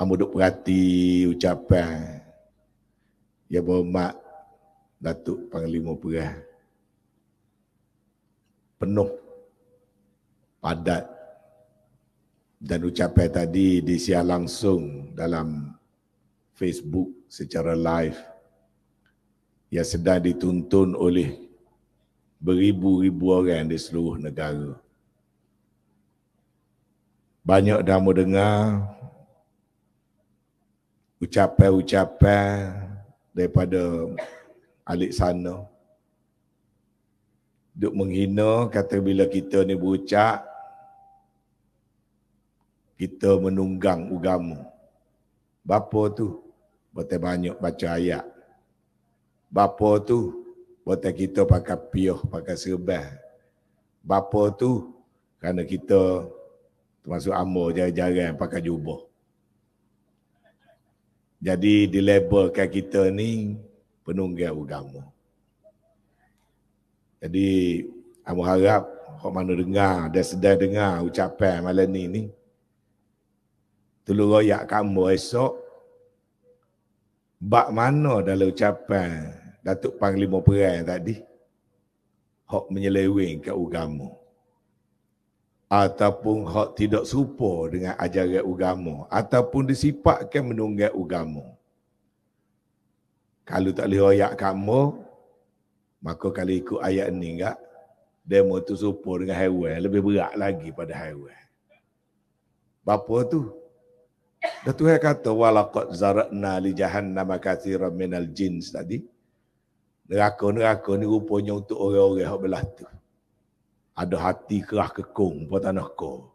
Amu duk perhati ucapan. Ya berhormat Datuk Panglima Perah. Penuh. Padat. Dan ucapan tadi disiar langsung dalam Facebook secara live. Yang sedang dituntun oleh beribu-ribu orang di seluruh negara. Banyak dah mau dengar, ucapan-ucapan daripada alik sana. Duk menghina kata bila kita ni berucap, kita menunggang agama. Bapa tu buat banyak baca ayat. Bapa tu buat kita pakai piah, pakai serban. Bapa tu kerana kita termasuk amo jaga jarang pakai jubah. Jadi di dilabelkan kita ni penunggang agama. Jadi aku harap kau mana dengar, dah sedar dengar ucapan malam ni ni. Tulu royak kamu esok. Bak mana dalam ucapan Datuk Panglima Perang tadi? Hak menyeleweng ke agama ataupun hak tidak serupa dengan ajaran agama ataupun disifatkan menunggak agama. Kalau tak boleh royak kamu, maka kalau ikut ayat ini enggak, demo tu serupa dengan haiwan, lebih berat lagi pada haiwan. Bapa tu? Dah Tuhan kata, walakot zara'na li nama akathira minal jins tadi. Neraka-neraka ni rupanya untuk orang-orang yang belah tu ada hati kerah kekung buat tanah kau.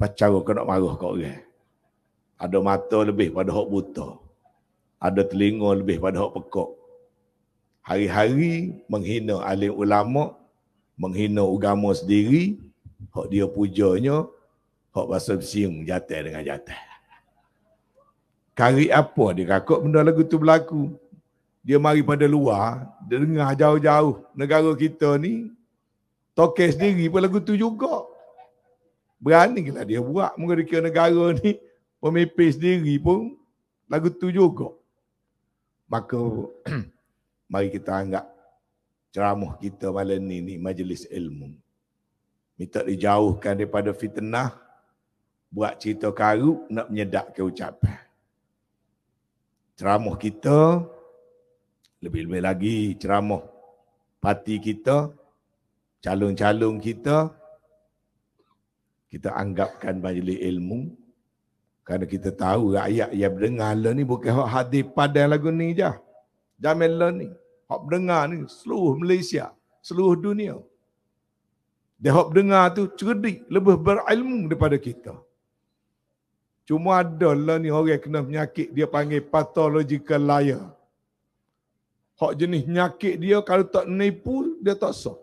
Pacara kau nak marah kau orang. Ada mata lebih pada hak buta. Ada telinga lebih pada hak pekok. Hari-hari menghina alim ulama, menghina agama sendiri, hak dia pujanya, hak bahasa bising jatah dengan jatah. Kari apa dia kakak benda lagu tu berlaku. Dia mari pada luar, dia dengar jauh-jauh negara kita ni, Tokeh sendiri pun lagu tu juga. Beranilah dia buat. Mungkin dia kira negara ni pemimpin sendiri pun lagu tu juga. Maka mari kita anggap ceramah kita malam ni ni majlis ilmu. Minta dijauhkan daripada fitnah. Buat cerita karut nak menyedak ke ucapan. Ceramah kita lebih-lebih lagi ceramah parti kita calon-calon kita kita anggapkan majlis ilmu kerana kita tahu rakyat yang berdengar lah ni bukan hak hadis padang lagu ni je. Jamil lah ni. Hak berdengar ni seluruh Malaysia, seluruh dunia. Dia hak berdengar tu cerdik, lebih berilmu daripada kita. Cuma ada lah ni orang kena penyakit dia panggil pathological liar. Hak jenis penyakit dia kalau tak nipu dia tak sah.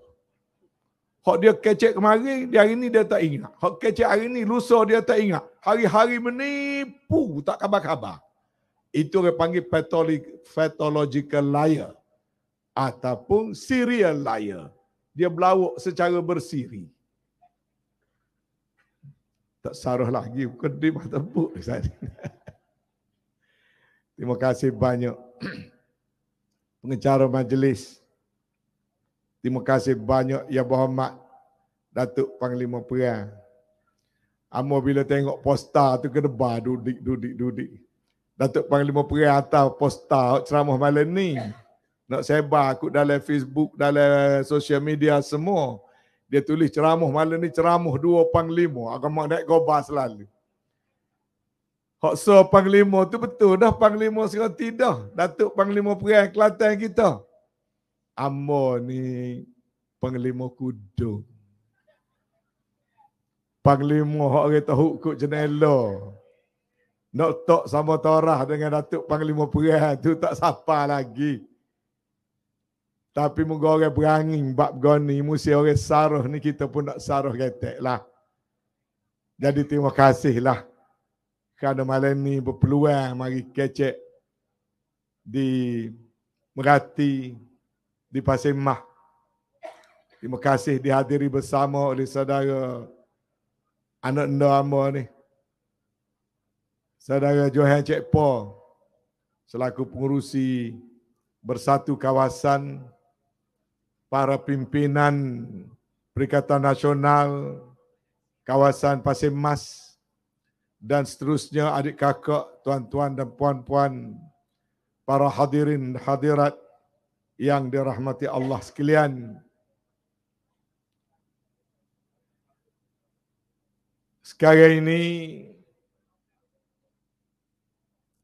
Hak dia kecek kemarin, dia hari ni dia tak ingat. Hak kecek hari ni, lusa dia tak ingat. Hari-hari menipu, tak khabar-khabar. Itu dia panggil patholic, pathological liar. Ataupun serial liar. Dia berlawak secara bersiri. Tak saruh lagi, kedip atau buk. Terima kasih banyak. Pengecara majlis. Terima kasih banyak yang berhormat Datuk Panglima Perang. Amo bila tengok poster tu kena bar dudik dudik dudik. Datuk Panglima Perang atas poster ceramah malam ni. Nak sebar aku dalam Facebook, dalam social media semua. Dia tulis ceramah malam ni ceramah dua panglima. Aku mak naik gobar selalu. Hak so panglima tu betul dah panglima sekarang tidak. Datuk Panglima Perang Kelantan kita. Amo ni panglima kudung, Panglima orang kata hukuk jenela. Nak tok sama torah dengan Datuk Panglima Perihal tu tak sapa lagi. Tapi moga orang berangin bab goni, mesti orang saruh ni kita pun nak saruh ketek lah. Jadi terima kasih lah. Kerana malam ni berpeluang mari kecek di Merati, di Pasir Mah. Terima kasih dihadiri bersama oleh saudara anak anda ama ni. Saudara Johan Cik Paul selaku pengurusi bersatu kawasan para pimpinan Perikatan Nasional kawasan Pasir Mas dan seterusnya adik kakak, tuan-tuan dan puan-puan, para hadirin hadirat yang dirahmati Allah sekalian. Sekarang ini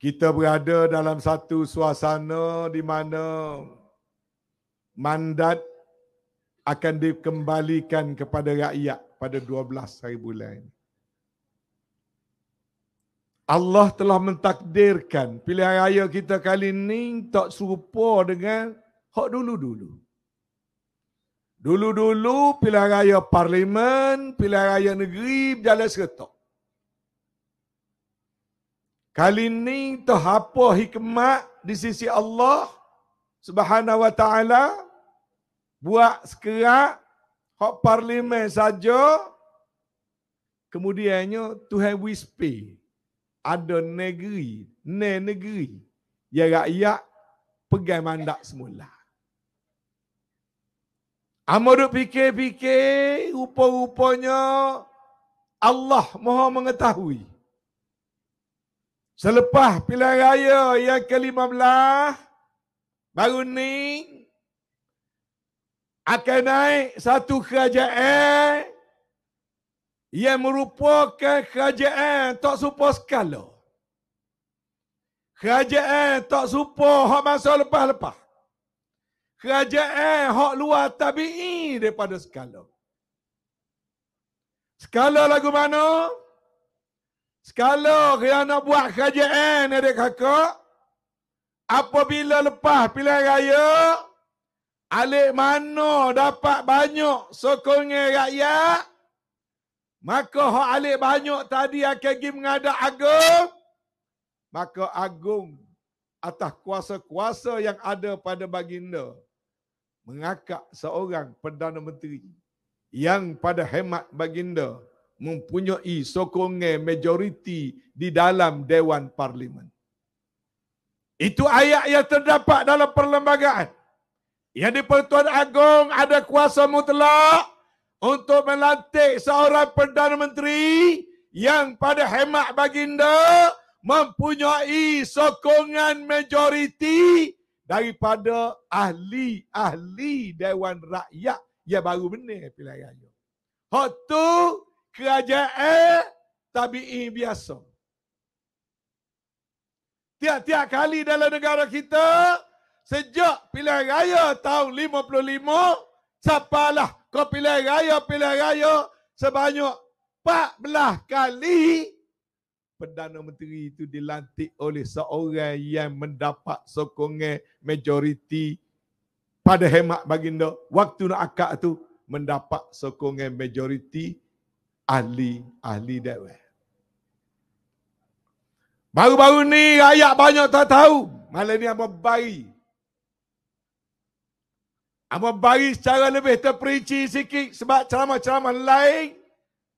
kita berada dalam satu suasana di mana mandat akan dikembalikan kepada rakyat pada 12 hari bulan Allah telah mentakdirkan pilihan raya kita kali ini tak serupa dengan Hak dulu-dulu. Dulu-dulu pilihan raya parlimen, pilihan raya negeri berjalan seretok. Kali ini terhapa hikmat di sisi Allah subhanahu wa ta'ala buat sekerak hak parlimen saja kemudiannya Tuhan wispe ada negeri, ne negeri yang rakyat pegang mandat semula. Amo duk fikir-fikir rupa-rupanya Allah Maha mengetahui. Selepas pilihan raya yang ke-15 baru ni akan naik satu kerajaan yang merupakan kerajaan tak serupa sekala. Kerajaan tak serupa hak masa lepas-lepas kerajaan eh, hak luar tabi'i daripada skala. Skala lagu mana? Skala kerana nak buat kerajaan ni adik kakak. Apabila lepas pilihan raya, alik mana dapat banyak sokongan rakyat, maka hak alik banyak tadi akan pergi mengadak agung, maka agung atas kuasa-kuasa yang ada pada baginda mengakak seorang Perdana Menteri yang pada hemat baginda mempunyai sokongan majoriti di dalam Dewan Parlimen. Itu ayat yang terdapat dalam perlembagaan. Yang di Pertuan Agong ada kuasa mutlak untuk melantik seorang Perdana Menteri yang pada hemat baginda mempunyai sokongan majoriti daripada ahli-ahli Dewan Rakyat yang baru benar pilihan raya. Hak tu kerajaan tabi'i biasa. Tiap-tiap kali dalam negara kita, sejak pilihan raya tahun 55, sampalah kau pilihan raya, pilihan raya sebanyak 14 kali Perdana Menteri itu dilantik oleh seorang yang mendapat sokongan majoriti pada hemat baginda waktu nak akak tu mendapat sokongan majoriti ahli ahli dewan. Baru-baru ni rakyat banyak tak tahu. Malam ni apa bari. Apa bari secara lebih terperinci sikit sebab ceramah-ceramah lain.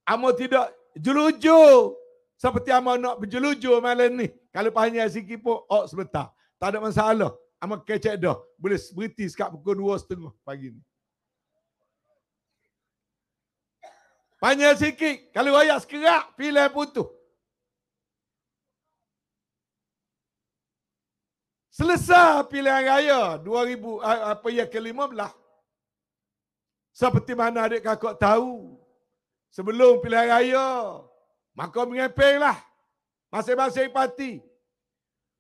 Amo tidak jelujur seperti ama nak berjelujur malam ni. Kalau panjang sikit pun, oh sebentar. Tak ada masalah. Ama kecek dah. Boleh berhenti sekat pukul 2.30 pagi ni. Panjang sikit. Kalau rakyat sekerak, pilih putus. Selesai pilihan raya 2000 eh, apa yang ke-15. Seperti mana adik kakak tahu, sebelum pilihan raya, Maka mengepinglah masing-masing parti.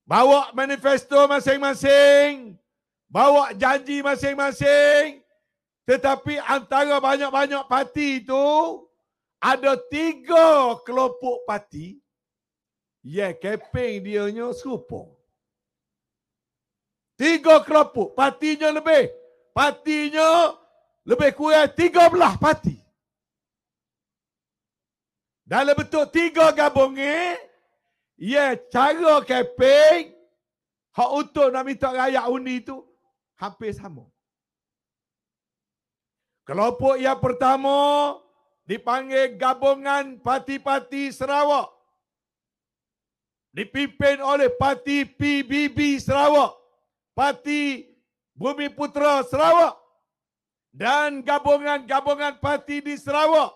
Bawa manifesto masing-masing. Bawa janji masing-masing. Tetapi antara banyak-banyak parti itu, ada tiga kelompok parti yang keping dianya serupa. Tiga kelompok, partinya lebih. Partinya lebih kurang tiga belah parti. Dalam bentuk tiga gabung ni, ia cara kempen hak untuk nak minta rakyat undi tu hampir sama. Kelompok yang pertama dipanggil gabungan parti-parti Sarawak. Dipimpin oleh parti PBB Sarawak. Parti Bumi Putera Sarawak. Dan gabungan-gabungan parti di Sarawak.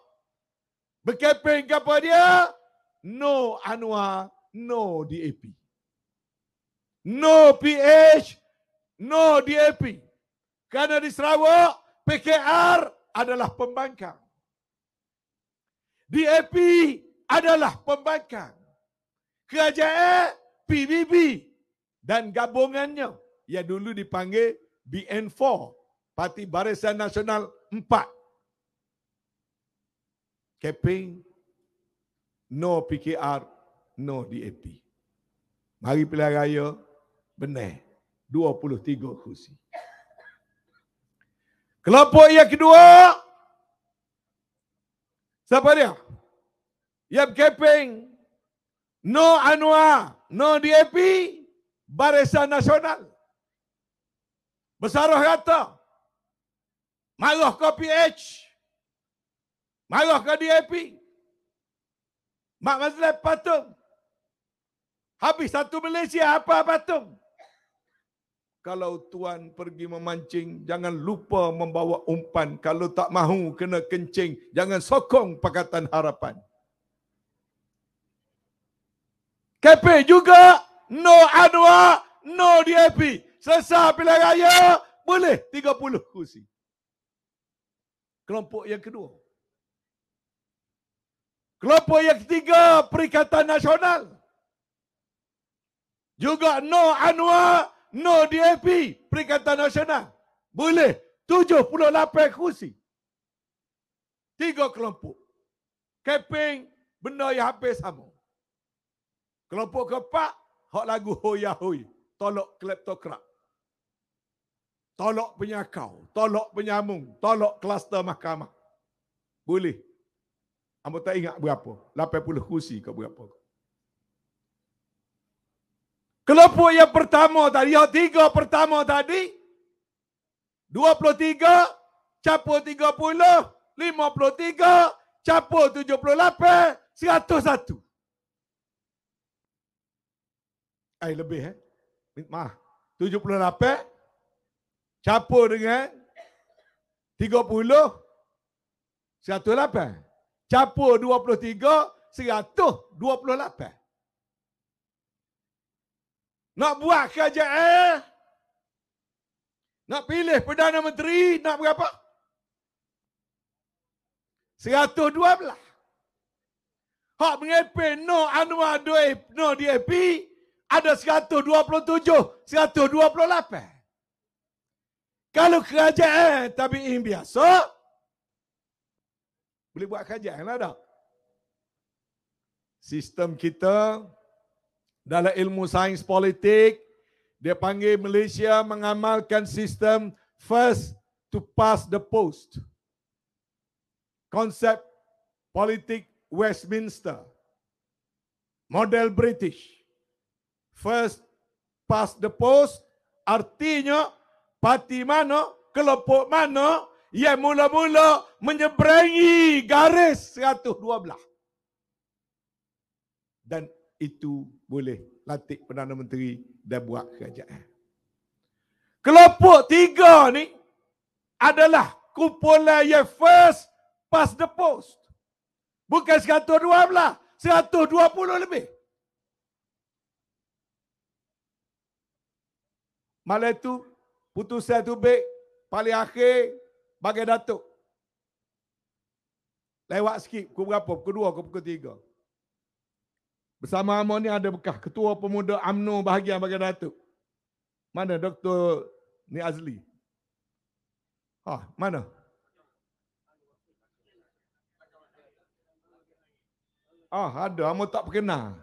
Berkempen ke apa dia? No Anwar, no DAP. No PH, no DAP. Kerana di Sarawak, PKR adalah pembangkang. DAP adalah pembangkang. Kerajaan PBB dan gabungannya yang dulu dipanggil BN4, Parti Barisan Nasional Keping, no PKR, no DAP. Mari pilihan raya, benar. 23 kursi. Kelompok yang kedua, siapa dia? Yap Keping, no Anwar, no DAP, Barisan Nasional. besar kata, marah kau H. Marah ke DAP? Mak Mazlan patung. Habis satu Malaysia apa patung? Kalau tuan pergi memancing, jangan lupa membawa umpan. Kalau tak mahu kena kencing, jangan sokong Pakatan Harapan. KP juga, no Anwar, no DAP. Selesai pilihan raya, boleh 30 kursi. Kelompok yang kedua. Kelompok yang ketiga, Perikatan Nasional. Juga No Anwar, No DAP, Perikatan Nasional. Boleh. 78 kursi. Tiga kelompok. Keping, benda yang hampir sama. Kelompok keempat, hak lagu hoya hoi. Tolok kleptokrat. Tolok penyakau. Tolok penyamung. Tolok kluster mahkamah. Boleh. Ambo tak ingat berapa. puluh kursi ke berapa. Kelompok yang pertama tadi, yang tiga pertama tadi, dua puluh tiga, capur 30, 53, capur seratus satu. Ay, lebih eh. Maaf. 78, capur dengan tiga puluh, seratus lapan. Capur 23, 128. Nak buat kerja eh? Nak pilih Perdana Menteri, nak berapa? 112. Hak mengepin no Anwar Dwi, no DAP, ada 127, 128. Kalau kerajaan eh, tapi ini biasa, boleh buat kajian lah tak? Sistem kita dalam ilmu sains politik, dia panggil Malaysia mengamalkan sistem first to pass the post. Konsep politik Westminster. Model British. First pass the post, artinya parti mana, kelompok mana, yang mula-mula menyeberangi garis 112. Dan itu boleh latih Perdana Menteri dan buat kerajaan. Kelompok tiga ni adalah kumpulan yang first past the post. Bukan 112, 120 lebih. Malah itu putusan tu baik paling akhir Bagai datuk. Lewat sikit pukul berapa? Pukul dua ke pukul tiga. Bersama Amor ni ada bekas ketua pemuda UMNO bahagian bagai datuk. Mana Dr. Ni Azli? Ha, mana? Ah, ada. Amor tak perkenal.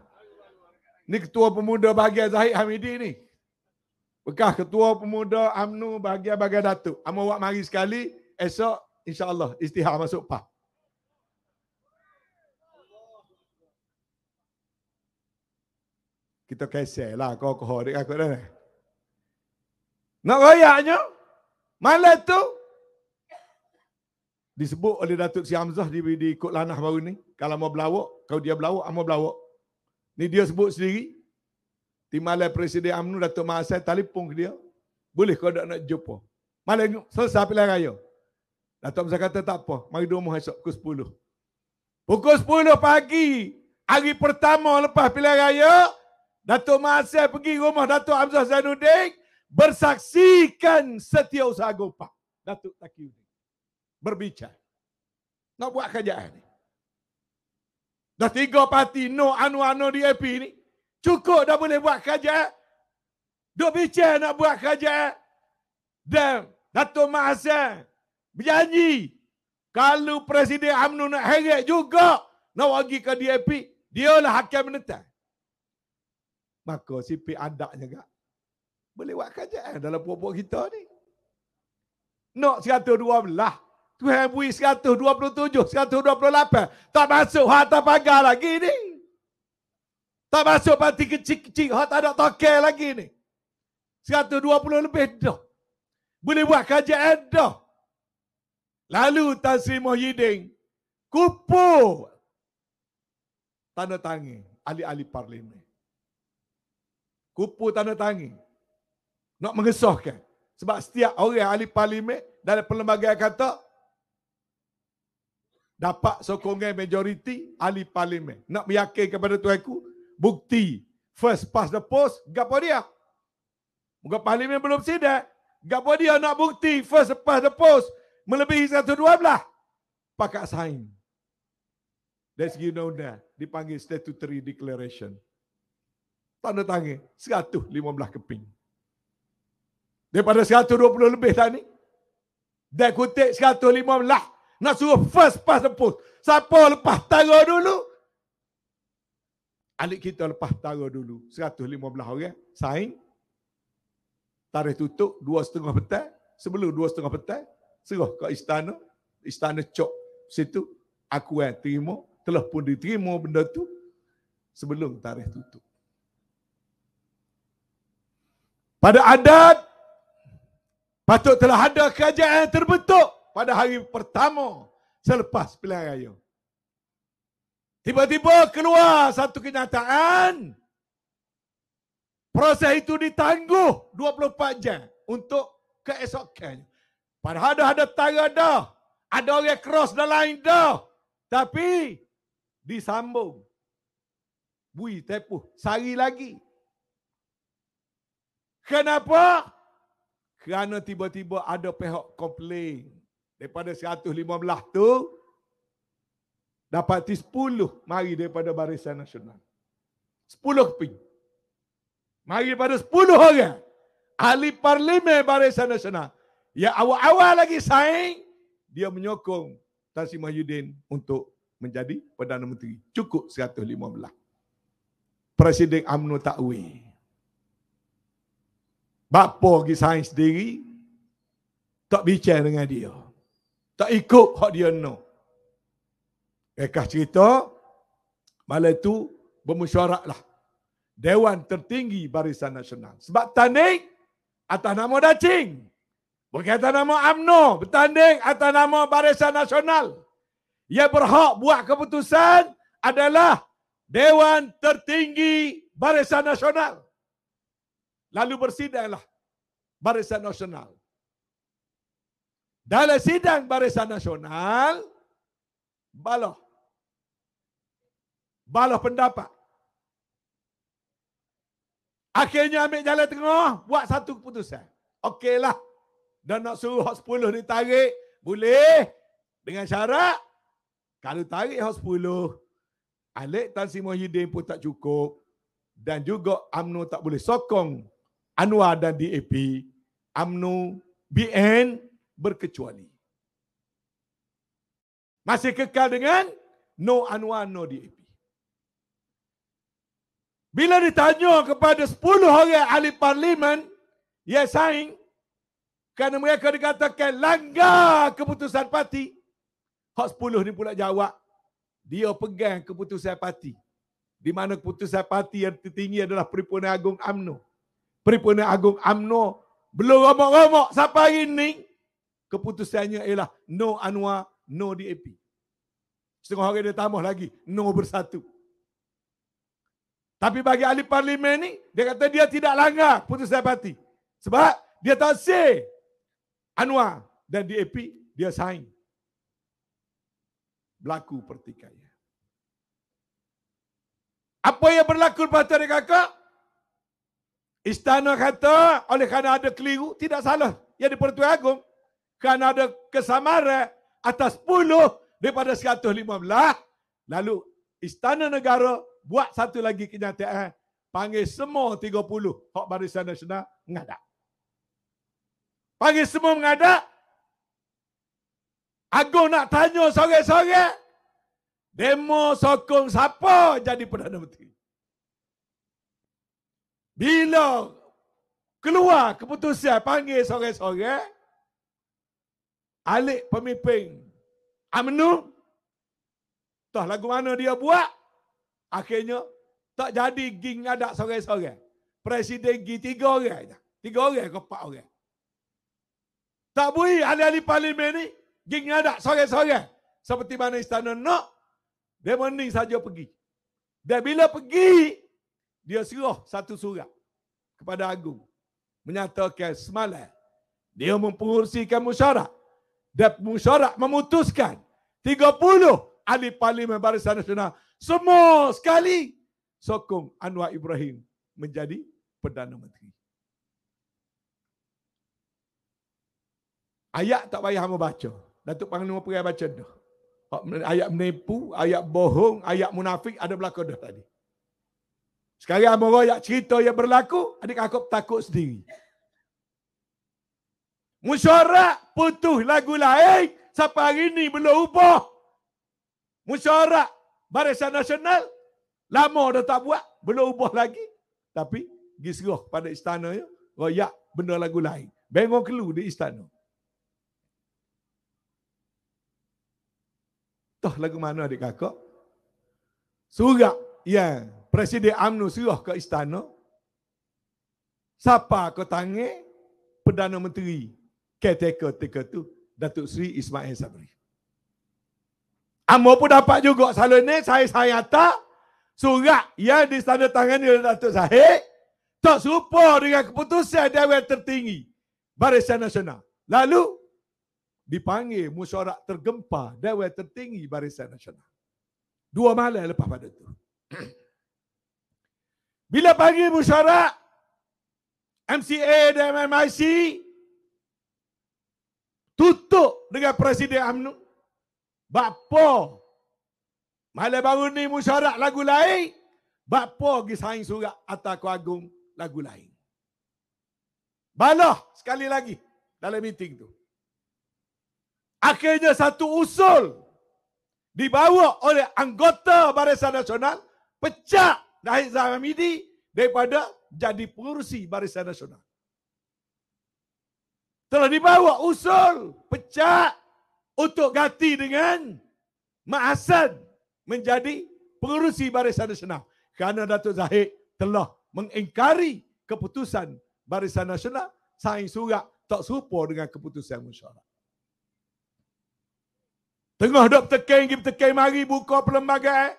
Ni ketua pemuda bahagian Zahid Hamidi ni. Bekas ketua pemuda UMNO bahagian bagai Datuk. Amor buat mari sekali esok insyaallah istihar masuk PAH. Kita kesel lah kau kau hari aku dah. Ni. Nak royaknya? Malam tu disebut oleh Datuk Si Hamzah di, di Kot Lanah baru ni. Kalau mau berlawak, kalau dia berlawak, ah, mau berlawak. Ni dia sebut sendiri. Di Presiden UMNO, Datuk Mahasai telefon ke dia. Boleh kau tak nak jumpa? Malam selesai pilihan raya. Datuk Besar kata tak apa. Mari dua rumah esok pukul 10. Pukul 10 pagi. Hari pertama lepas pilihan raya. Datuk Mahasir pergi rumah Datuk Hamzah Zainuddin. Bersaksikan setiausaha gopak. Datuk Takiuddin. Berbicara. Nak buat kerjaan ni. Dah tiga parti no anu-anu DAP ni. Cukup dah boleh buat kerjaan. Duk bicara nak buat kerjaan. Dan Datuk Mahasir berjanji kalau Presiden UMNO nak heret juga nak bagi ke DAP, dia lah hakim menentang. Maka sipi adaknya kak. Boleh buat kajian eh, dalam perempuan kita ni. Nak 112. Tuhan bui 127, 128. Tak masuk harta pagar lagi ni. Tak masuk parti kecil-kecil. Harta ada toke lagi ni. 120 lebih dah. Boleh buat kajian eh, dah. Eh, Lalu Tan Sri Mohyiddin kupu tanda tangi ahli-ahli parlimen. Kupu tanda tangi. Nak mengesahkan. Sebab setiap orang ahli parlimen dalam perlembagaan kata dapat sokongan majoriti ahli parlimen. Nak meyakin kepada tuan ku, bukti first past the post, gapo dia? Muka parlimen belum sidak. Gapo dia nak bukti first past the post, melebihi satu dua belah pakat sain. That's you know that. Dipanggil statutory declaration. Tanda tangan, lima 115 keping. Daripada dua puluh lebih tadi. ni. Dia kutip belah. Nak suruh first pass the post. Siapa lepas tangga dulu? Alik kita lepas tangga dulu. lima belah. orang. sain. Tarikh tutup dua setengah petang. Sebelum dua setengah petang serah ke istana, istana cok situ, aku yang terima, telah pun diterima benda tu sebelum tarikh tutup. Pada adat, patut telah ada kerajaan yang terbentuk pada hari pertama selepas pilihan raya. Tiba-tiba keluar satu kenyataan, proses itu ditangguh 24 jam untuk keesokan. Padahal ada tara dah. Ada orang yang cross the line dah. Tapi disambung. Bui tepuh. Sari lagi. Kenapa? Kerana tiba-tiba ada pihak komplain. Daripada 115 tu. Dapati 10 mari daripada barisan nasional. 10 keping. Mari daripada 10 orang. Ahli parlimen barisan nasional. Ya awal-awal lagi saing dia menyokong Tan Sri Mahyudin untuk menjadi Perdana Menteri. Cukup 115. Presiden UMNO Takwi. Bapa pergi saing sendiri tak bicara dengan dia. Tak ikut hak dia no. Rekah cerita malam itu bermesyuaratlah Dewan Tertinggi Barisan Nasional. Sebab tanding atas nama Dacing berkaitan nama AMNO bertanding atas nama Barisan Nasional Ia berhak buat keputusan adalah Dewan Tertinggi Barisan Nasional. Lalu bersidanglah Barisan Nasional. Dalam sidang Barisan Nasional, baloh. Baloh pendapat. Akhirnya ambil jalan tengah, buat satu keputusan. Okeylah dan nak suruh hot 10 ni tarik, boleh. Dengan syarat, kalau tarik hot sepuluh. Alik Tan Sri Mohyiddin pun tak cukup dan juga UMNO tak boleh sokong Anwar dan DAP, UMNO, BN berkecuali. Masih kekal dengan no Anwar, no DAP. Bila ditanya kepada 10 orang ahli parlimen yang saing, kerana mereka dikatakan langgar keputusan parti. Hak 10 ni pula jawab. Dia pegang keputusan parti. Di mana keputusan parti yang tertinggi adalah Peripurna Agung UMNO. Peripurna Agung UMNO belum romok-romok sampai hari ni. Keputusannya ialah no Anwar, no DAP. Setengah hari dia tambah lagi, no bersatu. Tapi bagi ahli parlimen ni, dia kata dia tidak langgar keputusan parti. Sebab dia tak say Anwar dan DAP dia sign. Berlaku pertikaian. Apa yang berlaku lepas tu dia kata? Istana kata oleh kerana ada keliru, tidak salah. di pertua agung. Kerana ada kesamaran atas 10 daripada 115. Lalu istana negara buat satu lagi kenyataan. Panggil semua 30 hak barisan nasional mengadap. Pagi semua mengadak. aku nak tanya sore-sore. Demo sokong siapa jadi Perdana Menteri? Bila keluar keputusan panggil sore-sore, alik pemimpin UMNO, tak lagu mana dia buat, akhirnya tak jadi ging adat sore-sore. Presiden pergi tiga orang. Tiga orang ke empat orang. Tak beri ahli-ahli parlimen ni geng ada sore-sore. Seperti mana istana nak, dia mending saja pergi. Dan bila pergi, dia serah satu surat kepada Agung. Menyatakan semalam, dia mempengurusikan musyarak. Dan musyarak memutuskan 30 ahli parlimen Barisan Nasional semua sekali sokong Anwar Ibrahim menjadi Perdana Menteri. Ayat tak payah hamba baca. Datuk nama Perai baca dah. Ayat menipu, ayat bohong, ayat munafik ada berlaku dah tadi. Sekali hamba royak cerita yang berlaku, adik aku takut sendiri. Musyarak putuh lagu lain sampai hari ini belum ubah. Musyarak Barisan Nasional lama dah tak buat, belum ubah lagi. Tapi, pergi serah pada istana ya, royak benda lagu lain. Bengong kelu di istana. Tah lagu mana adik kakak? Surat yang Presiden UMNO suruh ke istana. Siapa kau tangan Perdana Menteri ketika tika tu Datuk Sri Ismail Sabri. Amo pun dapat juga salon ni saya saya tak surat yang tangan ni Datuk Zahid tak serupa dengan keputusan Dewan Tertinggi Barisan Nasional. Lalu dipanggil musyarak tergempa Dewan Tertinggi Barisan Nasional. Dua malam lepas pada itu. Bila pagi musyarak MCA dan MMIC tutup dengan Presiden UMNO Bapa malam baru ni musyarak lagu lain Bapa pergi saing surat atas kuagung lagu lain. Balah sekali lagi dalam meeting tu. Akhirnya satu usul dibawa oleh anggota Barisan Nasional pecah Nahid Zahamidi daripada jadi pengurusi Barisan Nasional. Telah dibawa usul pecah untuk ganti dengan Mak Hassan menjadi pengurusi Barisan Nasional. Kerana Datuk Zahid telah mengingkari keputusan Barisan Nasional saing surat tak serupa dengan keputusan musyarak. Tengah dok tekeng, gi tekeng mari buka perlembagaan. Eh.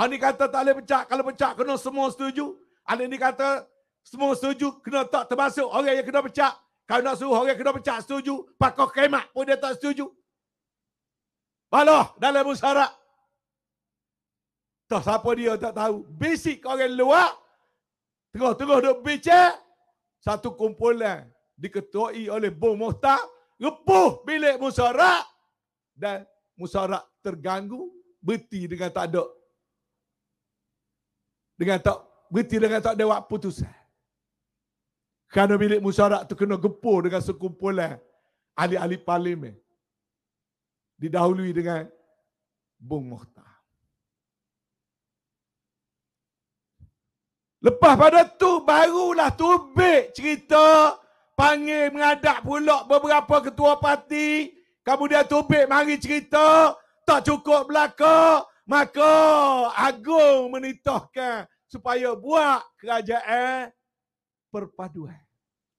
Ha ni kata tak boleh pecah, kalau pecah kena semua setuju. Ada ni kata semua setuju kena tak termasuk orang yang kena pecah. Kalau nak suruh orang kena pecah setuju, pakar kemat pun dia tak setuju. Baloh dalam musyarak. Tak siapa dia tak tahu. Basic orang luar, tengah-tengah duk bincang, satu kumpulan diketuai oleh Bung Muhtar, Lepuh bilik musyarak dan musarak terganggu berhenti dengan tak ada dengan tak berhenti dengan tak ada buat putusan kerana bilik musyarak tu kena gempur dengan sekumpulan ahli-ahli parlimen didahului dengan Bung Mohtar. Lepas pada tu barulah tubik cerita panggil mengadap pula beberapa ketua parti Kemudian Tupik mari cerita, tak cukup belaka, maka Agung menitahkan supaya buat kerajaan perpaduan.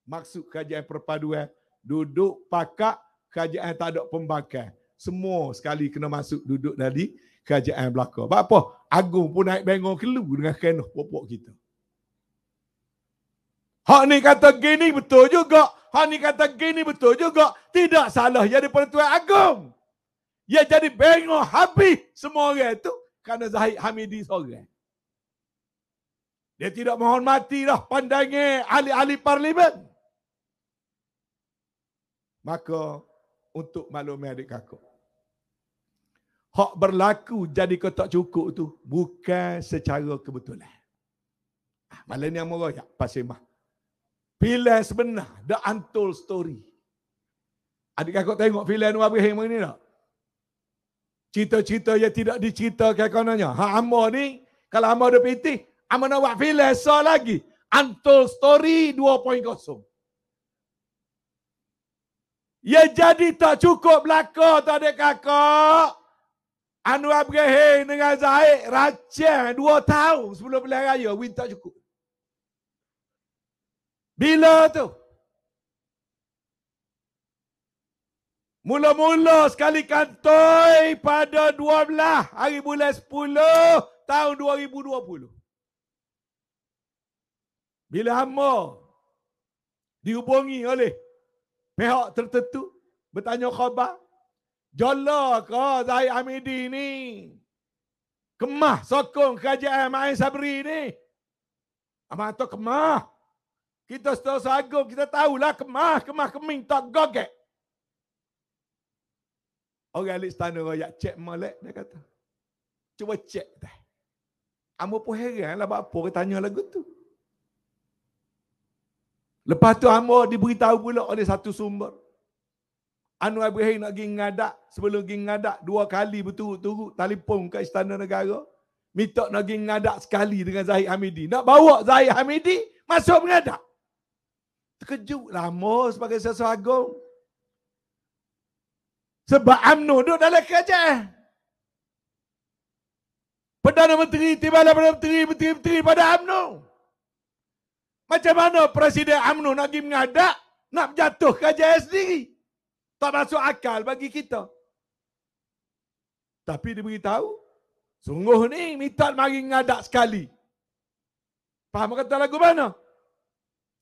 Maksud kerajaan perpaduan, duduk pakak, kerajaan tak ada pembakar. Semua sekali kena masuk duduk dari kerajaan belaka. Sebab apa? Agung pun naik bengong kelu dengan kena popok kita. Hak ni kata gini betul juga. Hani kata gini betul juga. Tidak salah ia daripada Tuan Agong. Ia jadi bengok habis semua orang itu. Kerana Zahid Hamidi seorang. Dia tidak menghormati lah pandangnya ahli-ahli parlimen. Maka untuk maklumnya adik kakak. Hak berlaku jadi kotak cukup tu bukan secara kebetulan. Ah, malam ni yang meroyak pasir mah. Filan sebenar. The untold story. Adik kau tengok filan Anwar Ibrahim ni tak? Cerita-cerita yang tidak diceritakan kau nanya. Hak Amma ni, kalau Amma ada piti, Amma nak buat filan so lagi. Untold story 2.0. Ya jadi tak cukup belaka tak ada kakak. Anwar Ibrahim dengan Zahid racang dua tahun sebelum pilihan raya. Win tak cukup. Bila tu? Mula-mula sekali kantoi pada 12 hari bulan 10 tahun 2020. Bila hamba dihubungi oleh pihak tertentu bertanya khabar, jala ke Zahid Hamidi ni kemah sokong kerajaan Ma'in Sabri ni? Amat tu kemah. Kita setelah agung, kita tahulah kemah, kemah, keming, tak gogek. Orang alik setanah raya, cek malek, dia kata. Cuba cek dah. Amu pun heran lah, apa dia tanya lagu tu. Lepas tu Amu diberitahu pula oleh satu sumber. Anu Ibrahim nak pergi ngadak, sebelum pergi ngadak, dua kali berturut-turut, telefon ke istana negara. Minta nak pergi ngadak sekali dengan Zahid Hamidi. Nak bawa Zahid Hamidi, masuk mengadak. Terkejut lah sebagai sesuatu agung. Sebab UMNO duduk dalam kerajaan. Perdana Menteri, tiba lah Perdana Menteri, Menteri-Menteri pada UMNO. Macam mana Presiden UMNO nak pergi mengadak, nak jatuh kerajaan sendiri. Tak masuk akal bagi kita. Tapi dia beritahu, sungguh ni Mital mari mengadak sekali. Faham kata lagu mana?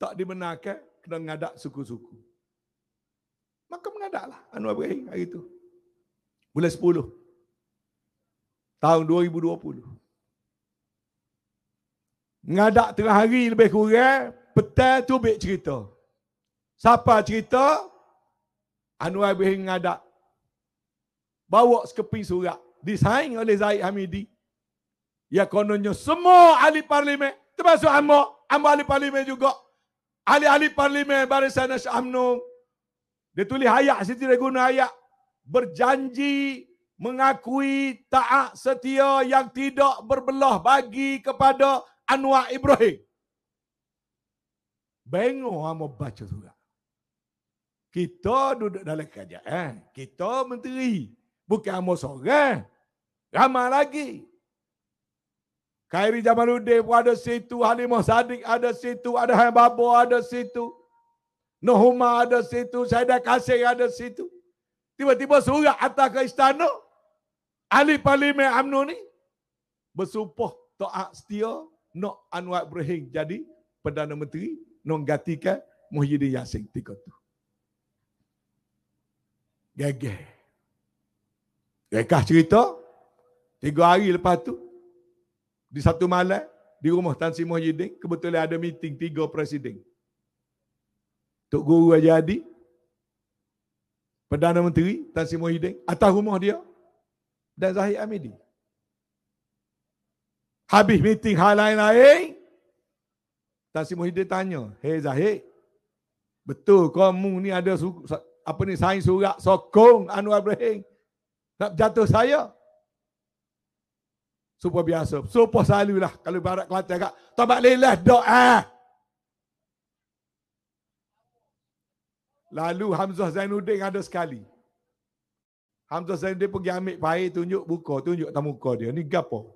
tak dibenarkan kena ngadak suku-suku. Maka mengadaklah Anwar Ibrahim hari itu. Bulan 10. Tahun 2020. Ngadak tengah hari lebih kurang, petang tu baik cerita. Siapa cerita? Anwar Ibrahim ngadak. Bawa sekeping surat. Disain oleh Zaid Hamidi. Ya kononnya semua ahli parlimen. Termasuk Ahmad. Ahmad ahli parlimen juga ahli-ahli parlimen Barisan Nasional UMNO dia tulis ayat Siti Reguna ayat berjanji mengakui taat setia yang tidak berbelah bagi kepada Anwar Ibrahim. Bengong amo baca tu. Kita duduk dalam kerajaan. Kita menteri. Bukan amo seorang. Ramai lagi. Khairi Jamaluddin pun ada situ. Halimah Sadiq ada situ. Ada Han Babo ada situ. Nuh ada situ. Saidah Kasih ada situ. Tiba-tiba surat atas ke istana. Ahli Parlimen UMNO ni. Bersumpah to'ak setia. Nuh Anwar Ibrahim jadi Perdana Menteri. Nuh gantikan Muhyiddin Yassin tiga tu. Gagal. Rekah cerita. Tiga hari lepas tu. Di satu malam, di rumah Tan Sri Mohyiddin, kebetulan ada meeting tiga presiden. Tok Guru Haji Adi, Perdana Menteri Tan Sri Mohyiddin, atas rumah dia, dan Zahid Amidi. Habis meeting hal lain-lain, Tan Sri Mohyiddin tanya, Hei Zahid, betul kamu ni ada apa ni sain surat sokong Anwar Ibrahim? Nak jatuh saya? Super biasa. Super selalu lah. Kalau barat Kelantan kat. Tak buat lelah doa. Eh. Lalu Hamzah Zainuddin ada sekali. Hamzah Zainuddin pergi ambil pahit, tunjuk buka, tunjuk tak muka dia. Ni gapo?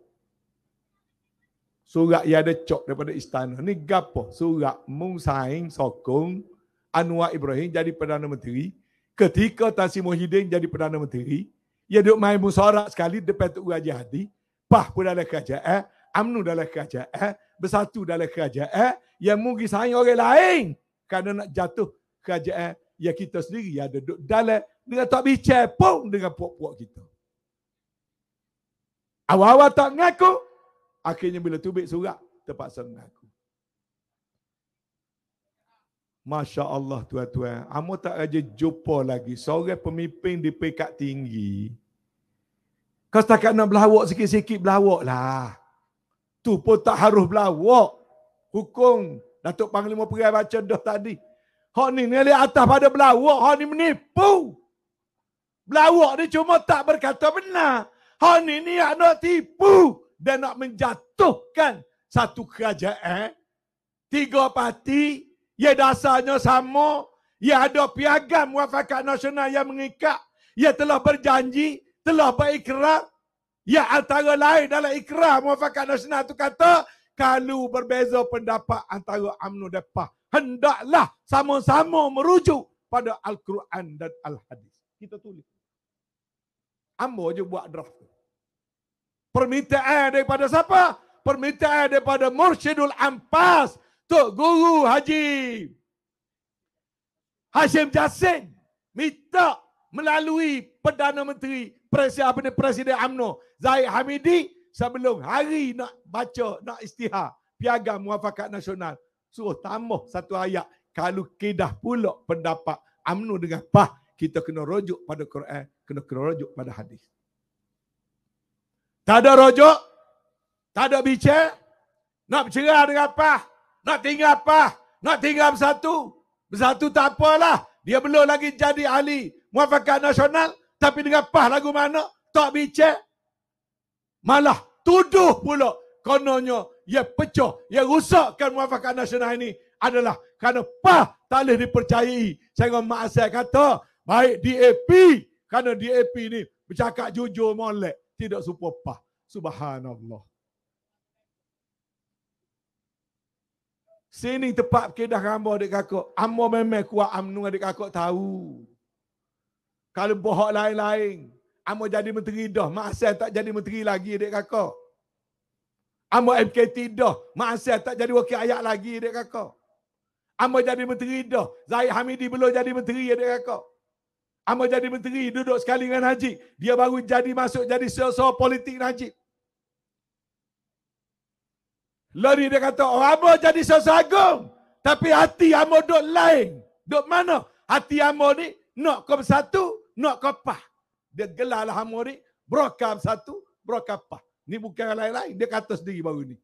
Surat yang ada cok daripada istana. Ni gapo? Surat Mungsaing sokong Anwar Ibrahim jadi Perdana Menteri. Ketika Tansi Mohidin jadi Perdana Menteri, ia duduk main musorak sekali depan Tuk Raja Hadi pah pun dalam kerajaan, eh? amnu dalam kerajaan, eh? bersatu dalam kerajaan, eh? yang mungkin sayang orang lain kerana nak jatuh kerajaan eh? yang kita sendiri yang duduk dalam dengan tak bicara pun dengan puak-puak kita. Awal-awal tak ngaku, akhirnya bila tubik surat, terpaksa ngaku. Masya Allah tuan-tuan, amu tak raja jumpa lagi, seorang pemimpin di pekat tinggi, kau setakat nak belawak sikit-sikit, belawaklah. Tu pun tak harus belawak. Hukum Datuk Panglima Perai baca dah tadi. Hak ni ni atas pada belawak, hak ni menipu. Belawak ni cuma tak berkata benar. Hak ni ni nak tipu dan nak menjatuhkan satu kerajaan. Tiga parti yang dasarnya sama. Ia ada piagam wafakat nasional yang mengikat. Ia telah berjanji telah berikrar ya antara lain dalam ikrar muafakat nasional tu kata kalau berbeza pendapat antara UMNO dan PAH hendaklah sama-sama merujuk pada al-Quran dan al-Hadis kita tulis ambo je buat draft permintaan daripada siapa permintaan daripada Mursyidul Ampas Tok Guru Haji Hashim Jassin minta melalui Perdana Menteri Presiden Presiden Amno Zai Hamidi sebelum hari nak baca nak istihar piagam muafakat nasional suruh tambah satu ayat kalau kedah pula pendapat Amno dengan PAH kita kena rujuk pada Quran kena kena rujuk pada hadis tak ada rujuk tak ada bicara nak bercerah dengan PAH nak tinggal PAH nak tinggal bersatu bersatu tak apalah dia belum lagi jadi ahli muafakat nasional tapi dengan pas lagu mana? Tak bicak. Malah tuduh pula. Kononnya yang pecah, yang rusakkan muafakat nasional ini adalah kerana pah tak boleh dipercayai. Saya mak saya kata, baik DAP. Kerana DAP ini bercakap jujur molek. Tidak super pah. Subhanallah. Sini tepat kedah rambut adik kakak. Amor memang kuat amnu adik kakak tahu. Kalau bohok lain-lain. Amo jadi menteri dah. Maksud tak jadi menteri lagi dek kakak. Amo MKT dah. Maksud tak jadi wakil ayat lagi dek kakak. Amo jadi menteri dah. Zahid Hamidi belum jadi menteri ya, dek kakak. Amo jadi menteri duduk sekali dengan Najib. Dia baru jadi masuk jadi seorang politik Najib. Lari dia kata, oh, Amo jadi seorang agung. Tapi hati Amo duduk lain. Duduk mana? Hati Amo ni nak kau bersatu nak kapah. Dia gelar lah hamur ni. Brokam satu, brokapah. Ni bukan yang lain-lain. Dia kata sendiri baru ni.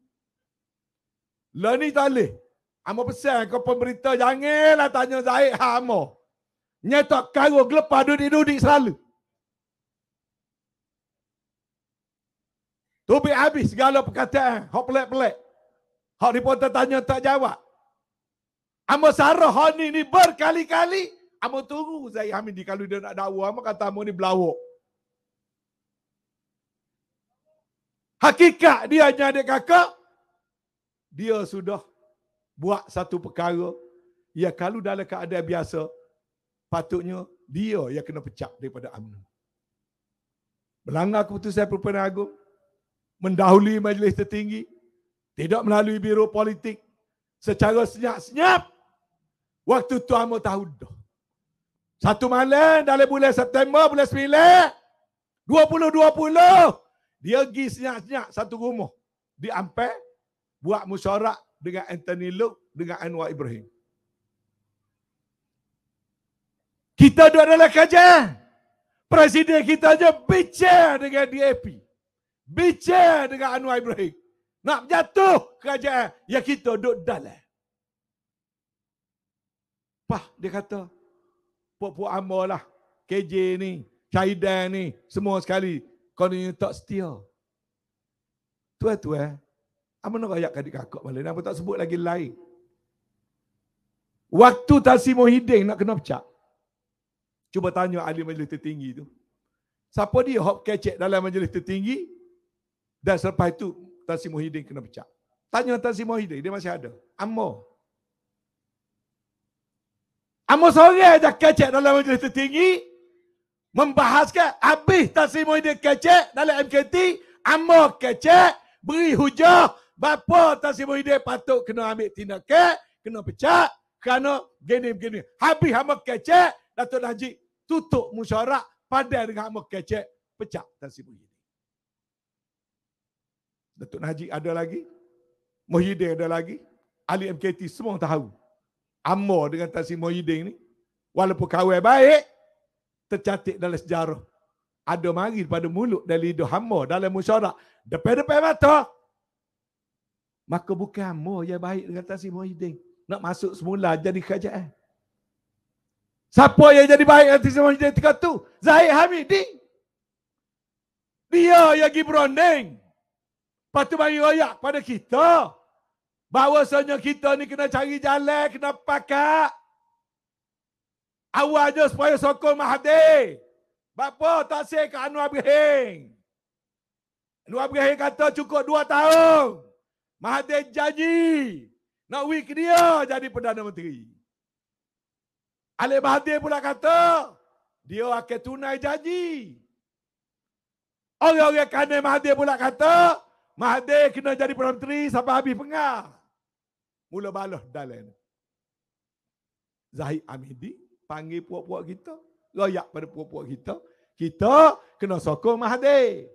Lah ni tak boleh. Amor pesan kau pemerintah janganlah tanya Zahid Hamor. Nyetok karo gelepah duduk-duduk selalu. Tubik habis segala perkataan. Hak pelik-pelik. Hak dipotong tanya tak jawab. Amor sarah hak ni ni berkali-kali. Amo tunggu Zahid Hamidi kalau dia nak dakwa. Amo kata Amo ni belawak. Hakikat dia hanya adik kakak. Dia sudah buat satu perkara. Ya kalau dalam keadaan biasa. Patutnya dia yang kena pecat daripada UMNO. Melanggar keputusan Perpana Agung. Mendahului majlis tertinggi. Tidak melalui biro politik. Secara senyap-senyap. Waktu tu Amo tahu dah. Satu malam dalam bulan September, bulan Sembilan. puluh Dia pergi senyap-senyap satu rumah. Di Ampel. Buat musyarak dengan Anthony Luke. Dengan Anwar Ibrahim. Kita dua adalah kerja. Presiden kita je bicara dengan DAP. Bicara dengan Anwar Ibrahim. Nak jatuh kerajaan yang kita duduk dalam. Pah, dia kata, puak-puak hamba lah. KJ ni, Syahidah ni, semua sekali. Kau ni tak setia. Tua-tua, tu Apa nak rakyat kadik kakak balik? Kenapa tak sebut lagi lain? Waktu Tasi Muhyiddin nak kena pecat. Cuba tanya ahli majlis tertinggi tu. Siapa dia hop kecek dalam majlis tertinggi? Dan selepas itu Tasi Muhyiddin kena pecah. Tanya Tasi Muhyiddin, dia masih ada. Amor. Amor sore dah kecek dalam majlis tertinggi. Membahaskan habis tasimoni dia kecek dalam MKT. Amor kecek. Beri hujah. Bapa tasimoni dia patut kena ambil tindakan. Kena pecah Kerana gini-gini. Habis amor kecek. Datuk Najib tutup musyarak. Padai dengan amor kecek. pecah tasimoni dia. Datuk Najib ada lagi. Muhyiddin ada lagi. ali MKT semua tahu. Amor dengan Tan Sri Mohyiddin ni. Walaupun kawal baik, tercatat dalam sejarah. Ada mari pada mulut dan lidah Amor dalam musyarak. Depan-depan mata. Maka bukan Amor yang baik dengan Tan Sri Mohyiddin. Nak masuk semula jadi kerajaan. Siapa yang jadi baik dengan Tan Sri Mohyiddin ketika tu? Zahid Hamidi. Dia yang pergi Lepas tu bagi royak pada kita. Bahawasanya kita ni kena cari jalan, kena pakak. Awalnya supaya sokong Mahathir. Bapa tak say ke Anwar Ibrahim. Anwar Ibrahim kata cukup dua tahun. Mahathir janji nak wik dia jadi Perdana Menteri. Alik Mahathir pula kata dia akan tunai janji. Orang-orang kanan Mahathir pula kata Mahathir kena jadi Perdana Menteri sampai habis pengah. Mula balas dalam. Zahid Amidi panggil puak-puak kita. Layak pada puak-puak kita. Kita kena sokong Mahathir.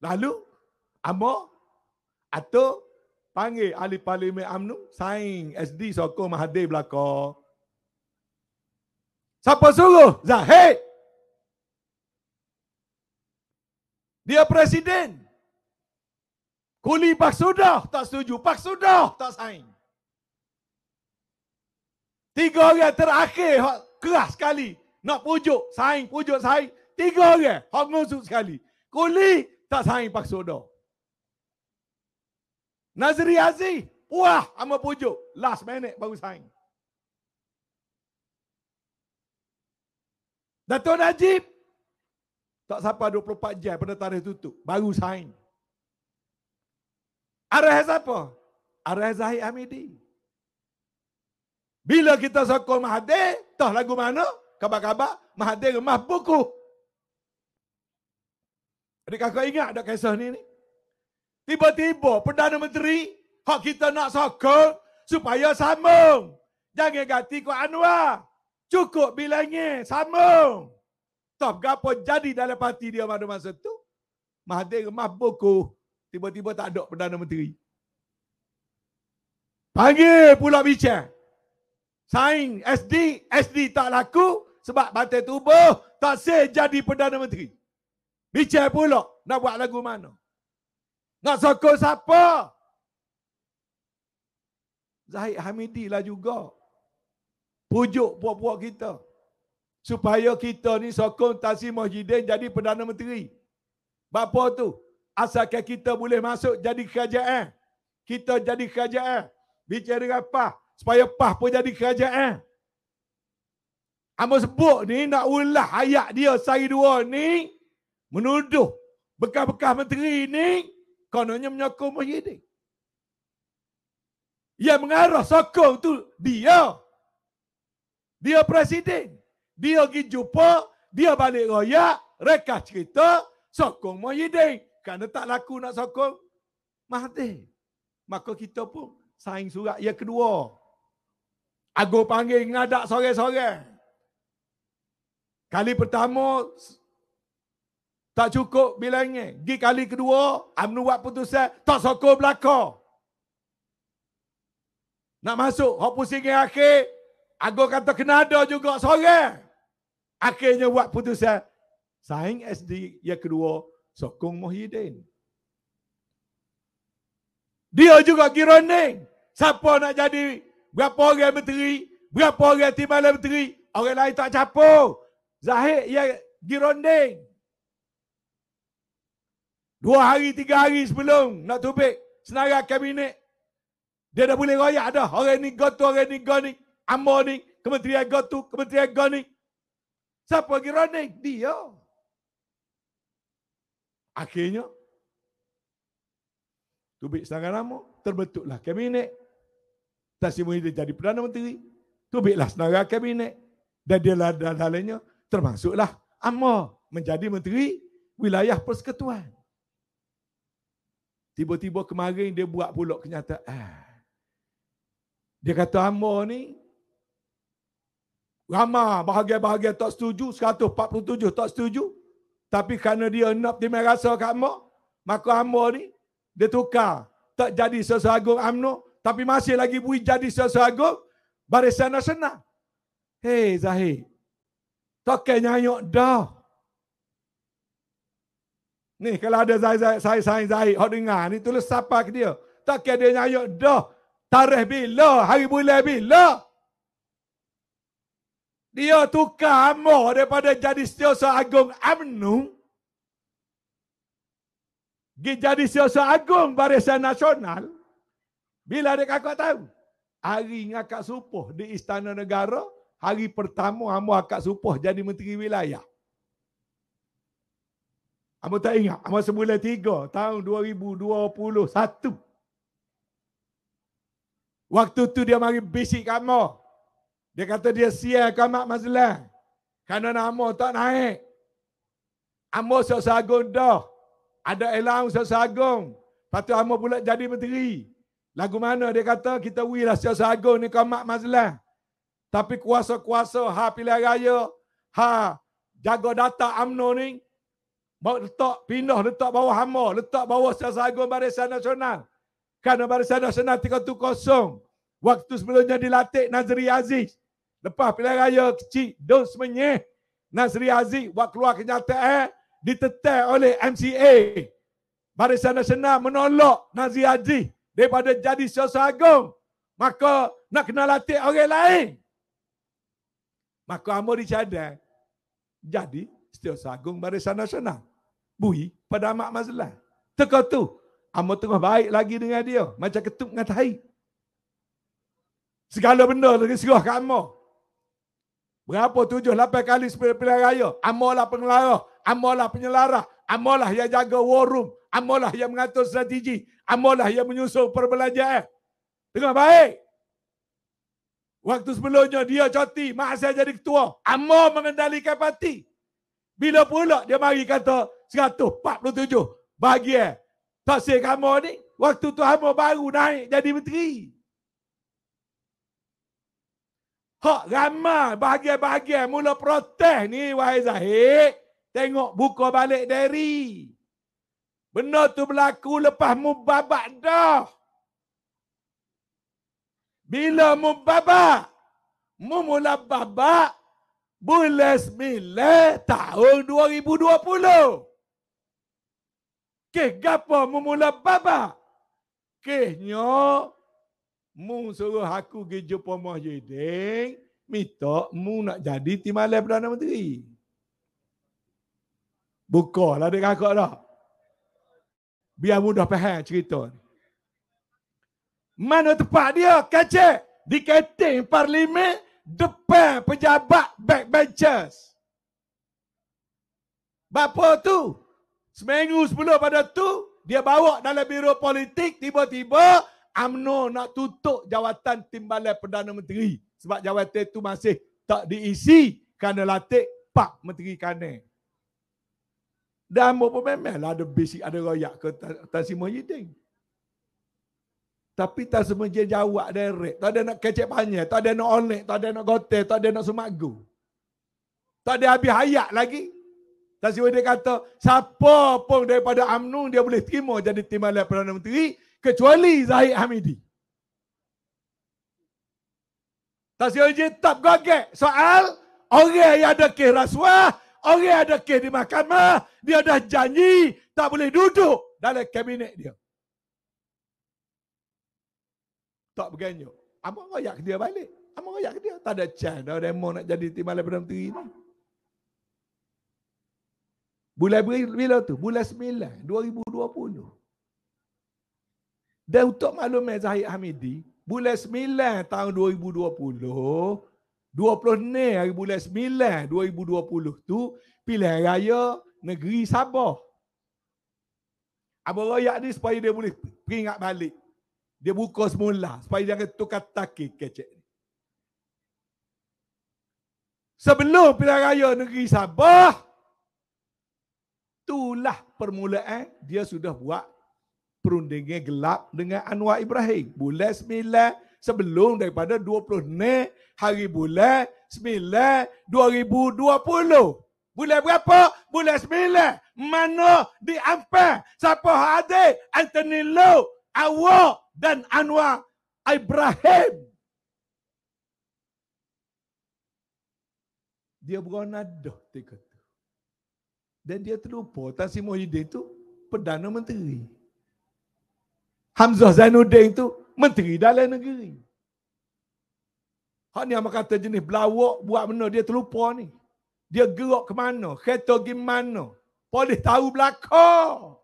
Lalu, Amo atau panggil ahli parlimen UMNO saing SD sokong Mahathir belakang. Siapa suruh? Zahid. Dia presiden. Presiden. Kuli Pak Sudah tak setuju. Pak Sudah tak sain. Tiga orang terakhir hak keras sekali. Nak pujuk, sain pujuk, sain. Tiga orang hak ngusuk sekali. Kuli tak sain Pak Sudah. Nazri Aziz, puah sama pujuk. Last minute baru sain. Datuk Najib, tak sampai 24 jam pada tarikh tutup. Baru sain. Arah siapa? Arah Zahid Hamidi. Bila kita sokong Mahathir, tah lagu mana? Kabar-kabar Mahathir remah buku. Adik kakak ingat ada kisah ni? ni? Tiba-tiba Perdana Menteri, hak kita nak sokong supaya sambung. Jangan ganti ke Anwar. Cukup bilangnya, sambung. Tak apa jadi dalam parti dia pada masa tu. Mahathir remah buku. Tiba-tiba tak ada Perdana Menteri. Panggil pula bicara. Sain SD, SD tak laku sebab batal tubuh tak sah jadi Perdana Menteri. Bicara pula nak buat lagu mana. Nak sokong siapa? Zahid Hamidi lah juga. Pujuk puak-puak kita. Supaya kita ni sokong Tasi Mohjidin jadi Perdana Menteri. Bapa tu? Asalkan kita boleh masuk jadi kerajaan. Kita jadi kerajaan. Bicara dengan PAH. Supaya PAH pun jadi kerajaan. Amal sebut ni nak ulah ayat dia sehari dua ni. Menuduh bekas-bekas menteri ni. Kononnya menyokong Muhyiddin. Yang mengarah sokong tu dia. Dia presiden. Dia pergi jumpa. Dia balik royak. Reka cerita. Sokong Muhyiddin. Kerana tak laku nak sokong mati. Maka kita pun saing surat yang kedua. Aku panggil ngadak sore-sore. Kali pertama tak cukup bilangnya. Di kali kedua, amnu buat putusan tak sokong belaka. Nak masuk hok pusing yang akhir, aku kata kena ada juga sore. Akhirnya buat putusan saing SD yang kedua sokong Mohidin. Dia juga pergi running. Siapa nak jadi? Berapa orang menteri? Berapa orang timbalan menteri? Orang lain tak capo. Zahid ya pergi Dua hari, tiga hari sebelum nak tubik senarai kabinet. Dia dah boleh royak dah. Orang ni gotu, orang ni goni. Amor ni, kementerian gotu, kementerian goni. Siapa pergi running? Dia. Akhirnya, Tubik Selangor Lama, terbentuklah kabinet. Tasi Muhyiddin jadi Perdana Menteri. Tubiklah senara kabinet. Dan dia lah, dan lainnya, termasuklah Ammar menjadi Menteri Wilayah Persekutuan. Tiba-tiba kemarin dia buat pula kenyataan. Dia kata Ammar ni, ramah bahagia-bahagia tak setuju, 147 tak setuju, tapi kerana dia nak timai rasa kat Amor, maka Amor ni, dia tukar. Tak jadi sesuagung Amno, tapi masih lagi bui jadi sesuagung barisan nasional. Hei Zahid, tak kena nyanyok dah. Ni kalau ada Zahid, Zahid, Zahid, Zahid, Zahid, Zahid, dengar, ni tulis sapa ke dia. Tak kena dia nyanyok dah. Tarikh bila, hari bulan bila. Dia tukar amor daripada jadi setiausaha agung UMNO. Dia jadi setiausaha agung barisan nasional. Bila dia kakak tahu? Hari ngakak supuh di istana negara. Hari pertama amor akak supuh jadi menteri wilayah. Amo tak ingat. Amo sebulan tiga tahun 2021. Waktu tu dia mari bisik kamu. Dia kata dia sia, ke mak Mazlan. Kerana nama tak naik. Amo sesagung dah. Ada elang sesagung. Lepas tu Amo pula jadi menteri. Lagu mana dia kata kita wilah sesagung ni ke mak Mazlan. Tapi kuasa-kuasa ha pilih raya. Ha jaga data UMNO ni. Mau letak pindah letak bawah Amo. Letak bawah sesagung barisan nasional. Kerana barisan nasional tiga tu kosong. Waktu sebelumnya dilatih Nazri Aziz. Lepas pilihan raya kecil, dos semuanya. Nasri Aziz buat keluar kenyataan. Eh, Ditetek oleh MCA. Barisan Nasional menolak Nasri Aziz daripada jadi siasa agung. Maka nak kena latih orang lain. Maka Amor dicadang. Eh, jadi siasa agung Barisan Nasional. Bui pada Mak Mazlan. Teka tu. Amor tengah baik lagi dengan dia. Macam ketuk dengan tahi. Segala benda lagi serah kat Amor. Berapa tujuh lapan kali sepuluh pilihan raya. Amalah pengelarah. Amalah penyelarah. Amalah yang jaga war room. Amalah yang mengatur strategi. Amalah yang menyusul perbelanjaan. Dengar baik. Waktu sebelumnya dia coti. Mahasil jadi ketua. Amal mengendalikan parti. Bila pula dia mari kata 147 bahagia. Tak kamu ni. Waktu tu kamu baru naik jadi menteri. Hak ramai bahagian-bahagian mula protes ni wahai Zahid. Tengok buka balik dari, Benda tu berlaku lepas mubabak dah. Bila mubabak, mula babak bulan sembilan tahun 2020. Kek gapa mula babak? Kehnya mu suruh aku pergi jumpa Mohjidin, minta mu nak jadi timbalan Perdana Menteri. Bukalah dia kakak dah. Biar mudah faham cerita ni. Mana tempat dia? Kacik. Di keting parlimen depan pejabat backbenchers. Bapa tu? Seminggu sebelum pada tu, dia bawa dalam biro politik tiba-tiba UMNO nak tutup jawatan timbalan Perdana Menteri sebab jawatan itu masih tak diisi kerana latih Pak Menteri Kanan. Dan berapa memanglah ada basic, ada royak ke Tan Sri Tapi Tan Sri Mohyiddin jawab direct. Tak ada nak kecek panjang, tak ada nak onek, tak ada nak gotel, tak ada nak semaggu. Tak ada habis hayat lagi. Tan Sri kata, siapa pun daripada UMNO dia boleh terima jadi timbalan Perdana Menteri, Kecuali Zahid Hamidi. Tasya je tak gaget soal orang yang ada kes rasuah, orang yang ada kes di mahkamah, dia dah janji tak boleh duduk dalam kabinet dia. Tak berganyo. Apa royak dia balik? Apa royak dia? Tak ada chance Dia demo nak jadi timbalan Perdana Menteri ni. Bulan bila tu? Bulan 9, 2020. Dan untuk maklumat Zahid Hamidi, bulan 9 tahun 2020, 20 ni hari bulan 9 2020 tu pilihan raya negeri Sabah. Abang Royak ni supaya dia boleh peringat balik. Dia buka semula supaya dia kata tukar takik kecek. Sebelum pilihan raya negeri Sabah, itulah permulaan dia sudah buat perundingnya gelap dengan Anwar Ibrahim. Bulan sembilan sebelum daripada 26 hari bulan sembilan 2020. Bulan berapa? Bulan sembilan. Mana diampai? Siapa ada? Anthony Lowe, Awak dan Anwar Ibrahim. Dia beranadah tiga tu. Dan dia terlupa Tan Sri Muhyiddin tu Perdana Menteri. Hamzah Zainuddin tu menteri dalam negeri. Hak ni amak kata jenis belawak buat benda dia terlupa ni. Dia gerak ke mana? Kereta pergi mana? Polis tahu belakang.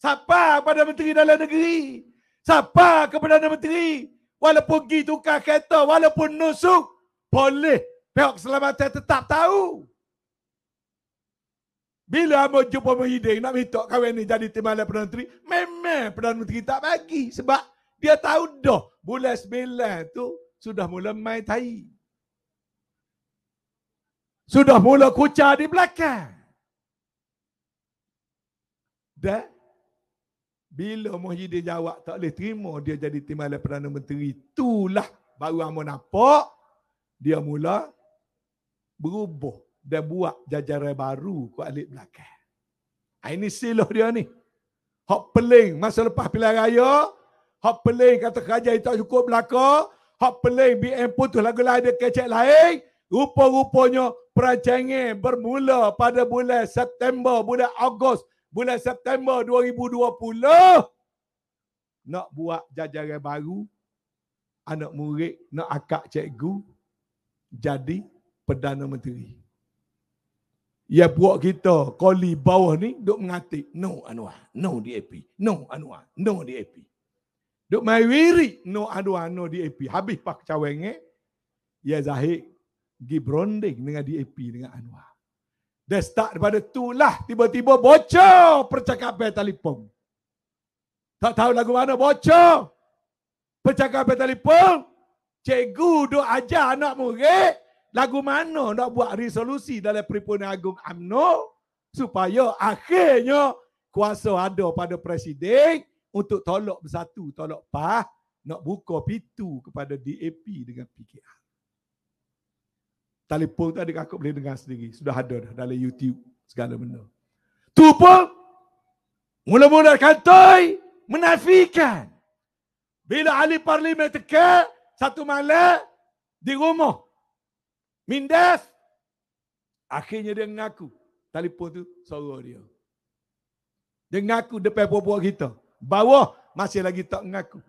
Siapa kepada menteri dalam negeri? Siapa kepada menteri? Walaupun pergi tukar kereta, walaupun nusuk, polis pihak keselamatan tetap tahu. Bila hamba jumpa muhyiddin, nak minta kawan ni jadi timbalan Perdana Menteri, memang Perdana Menteri tak bagi. Sebab dia tahu dah bulan sembilan tu sudah mula main tai. Sudah mula kucar di belakang. Dan bila muhyiddin jawab tak boleh terima dia jadi timbalan Perdana Menteri, itulah baru hamba nampak dia mula berubah dia buat jajaran baru ke Alip Belakang. Ah, ini siloh dia ni. Hak peling masa lepas pilihan raya. Hak peling kata kerajaan tak cukup belakang. Hak peling BM putus lagu lain dia kecek lain. Rupa-rupanya perancangan bermula pada bulan September, bulan Ogos, bulan September 2020. Nak buat jajaran baru. Anak murid, nak akak cikgu. Jadi Perdana Menteri. Ya buat kita koli bawah ni duk mengatik no Anwar no DAP no Anwar no DAP duk mai wiri no Anwar no DAP habis pak cawenge eh? ya zahir gi branding, dengan DAP dengan Anwar dan start daripada tu lah tiba-tiba bocor percakapan telefon tak tahu lagu mana bocor percakapan telefon cikgu duk ajar anak murid Lagu mana nak buat resolusi dalam perhimpunan agung UMNO supaya akhirnya kuasa ada pada presiden untuk tolak bersatu, tolak PAH nak buka pintu kepada DAP dengan PKR. Telepon tu adik aku boleh dengar sendiri. Sudah ada dah dalam YouTube segala benda. Tu pun mula-mula kantoi menafikan. Bila ahli parlimen teka satu malam di rumah Mean Akhirnya dia mengaku. Telefon tu suruh dia. Dia mengaku depan perempuan kita. Bawah masih lagi tak mengaku.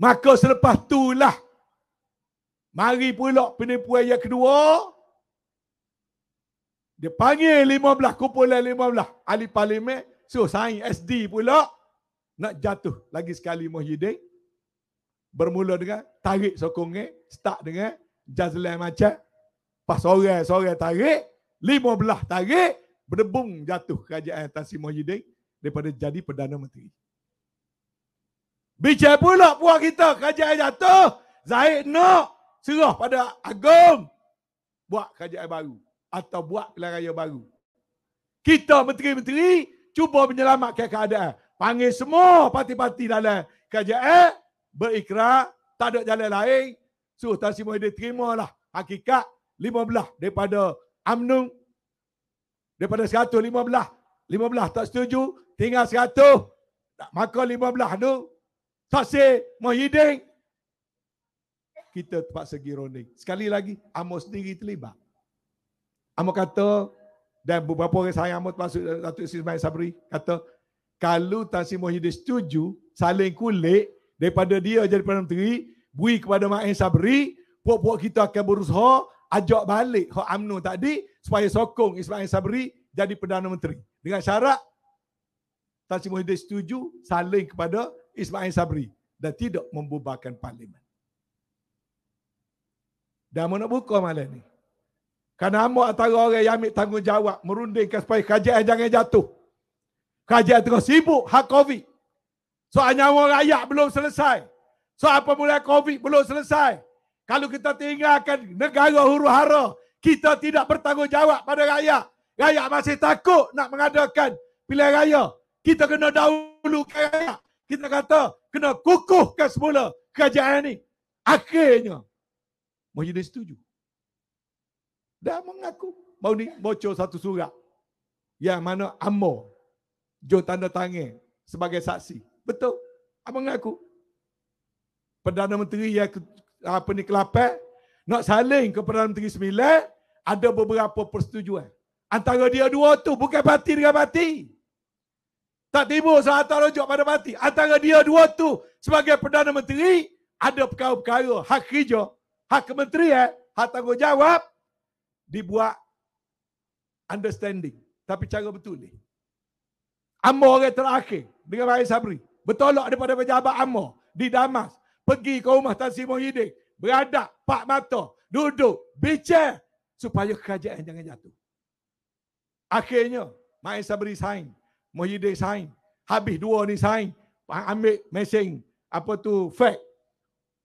Maka selepas tu lah. Mari pula penipuan yang kedua. Dia panggil lima belah, kumpulan lima belah. Ahli parlimen, so saing SD pula. Nak jatuh lagi sekali Mohyidin. Bermula dengan tarik sokongnya. Start dengan Jazle macam pas sore-sore tarik 15 tarik berdebung jatuh kerajaan si Mohyiddin daripada jadi Perdana Menteri. Bicara pula puak kita kerajaan jatuh Zahid nak serah pada agung buat kerajaan baru atau buat pilihan raya baru. Kita menteri-menteri cuba menyelamatkan keadaan. Panggil semua parti-parti dalam kerajaan berikrar tak ada jalan lain So Tan Sri Muhyiddin terima lah hakikat 15 daripada Amnung daripada 115. 15 tak setuju, tinggal 100. Maka 15 tu Tan Sri Muhyiddin kita terpaksa gironik. Sekali lagi, Amos sendiri terlibat. Amos kata, dan beberapa orang sayang Amos masuk Datuk Sismai Sabri, kata, kalau Tan Sri Muhyiddin setuju, saling kulit, daripada dia jadi Perdana Menteri, bui kepada Ma'in Sabri, puak-puak kita akan berusaha ajak balik Hak UMNO tadi supaya sokong Ismail Sabri jadi Perdana Menteri. Dengan syarat Tan Sri Muhyiddin setuju saling kepada Ismail Sabri dan tidak membubarkan parlimen. Dah mana buka malam ni. Kerana amat antara orang yang ambil tanggungjawab merundingkan supaya kerajaan jangan jatuh. Kerajaan tengah sibuk hak COVID. Soal nyawa rakyat belum selesai. So apa mulai COVID belum selesai. Kalau kita tinggalkan negara huru hara, kita tidak bertanggungjawab pada rakyat. Rakyat masih takut nak mengadakan pilihan raya. Kita kena dahulukan rakyat. Kita kata kena kukuhkan semula kerajaan ini. Akhirnya, Mujudin setuju. Dah mengaku. Mau ni bocor satu surat. Yang mana Amor. Jom tanda tangan sebagai saksi. Betul. Abang mengaku. Perdana Menteri yang ke, apa ni kelapa nak saling ke Perdana Menteri Sembilan ada beberapa persetujuan. Antara dia dua tu bukan parti dengan parti. Tak tiba salah tak rujuk pada parti. Antara dia dua tu sebagai Perdana Menteri ada perkara-perkara hak kerja, hak kementerian, hak tanggungjawab dibuat understanding. Tapi cara betul ni. Amor yang terakhir dengan Mahir Sabri. Bertolak daripada pejabat Amor di Damas pergi ke rumah Tan Sri Mohidin, beradak pak mata, duduk, bicara supaya kerajaan jangan jatuh. Akhirnya, Mai Sabri sign, Mohidin sign, habis dua ni sign, ambil mesin, apa tu, fact.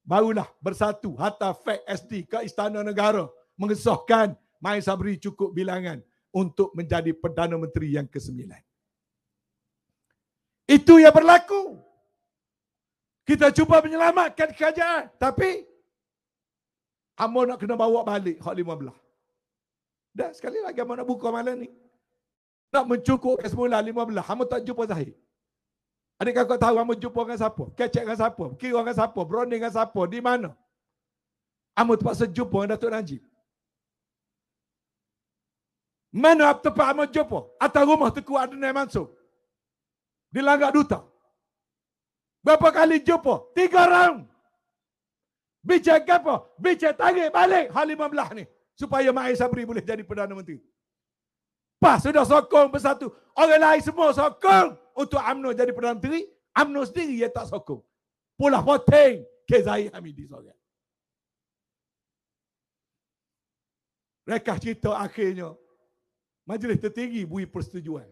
Barulah bersatu hatta fact SD ke Istana Negara mengesahkan Mai beri cukup bilangan untuk menjadi Perdana Menteri yang ke-9. Itu yang berlaku. Kita cuba menyelamatkan kerajaan. Tapi, Amo nak kena bawa balik hak lima belah. Dah sekali lagi Amo nak buka malam ni. Nak mencukupkan semula lima belah. Amo tak jumpa Zahid. Adik kakak tahu Amo jumpa dengan siapa. Kecek dengan siapa. Kira dengan siapa. Berani dengan siapa. Di mana. Amo terpaksa jumpa dengan Datuk Najib. Mana tempat Amo jumpa? Atas rumah teku Adnan Mansur. Dilanggar duta. Berapa kali jumpa? Tiga round. Bicara apa? Bicara tarik balik hal 15 ni. Supaya Mahir Sabri boleh jadi Perdana Menteri. Pas sudah sokong bersatu. Orang lain semua sokong untuk Amno jadi Perdana Menteri. Amno sendiri yang tak sokong. Pula voting ke Zahir Hamidi sorang. Rekah cerita akhirnya. Majlis tertinggi bui persetujuan.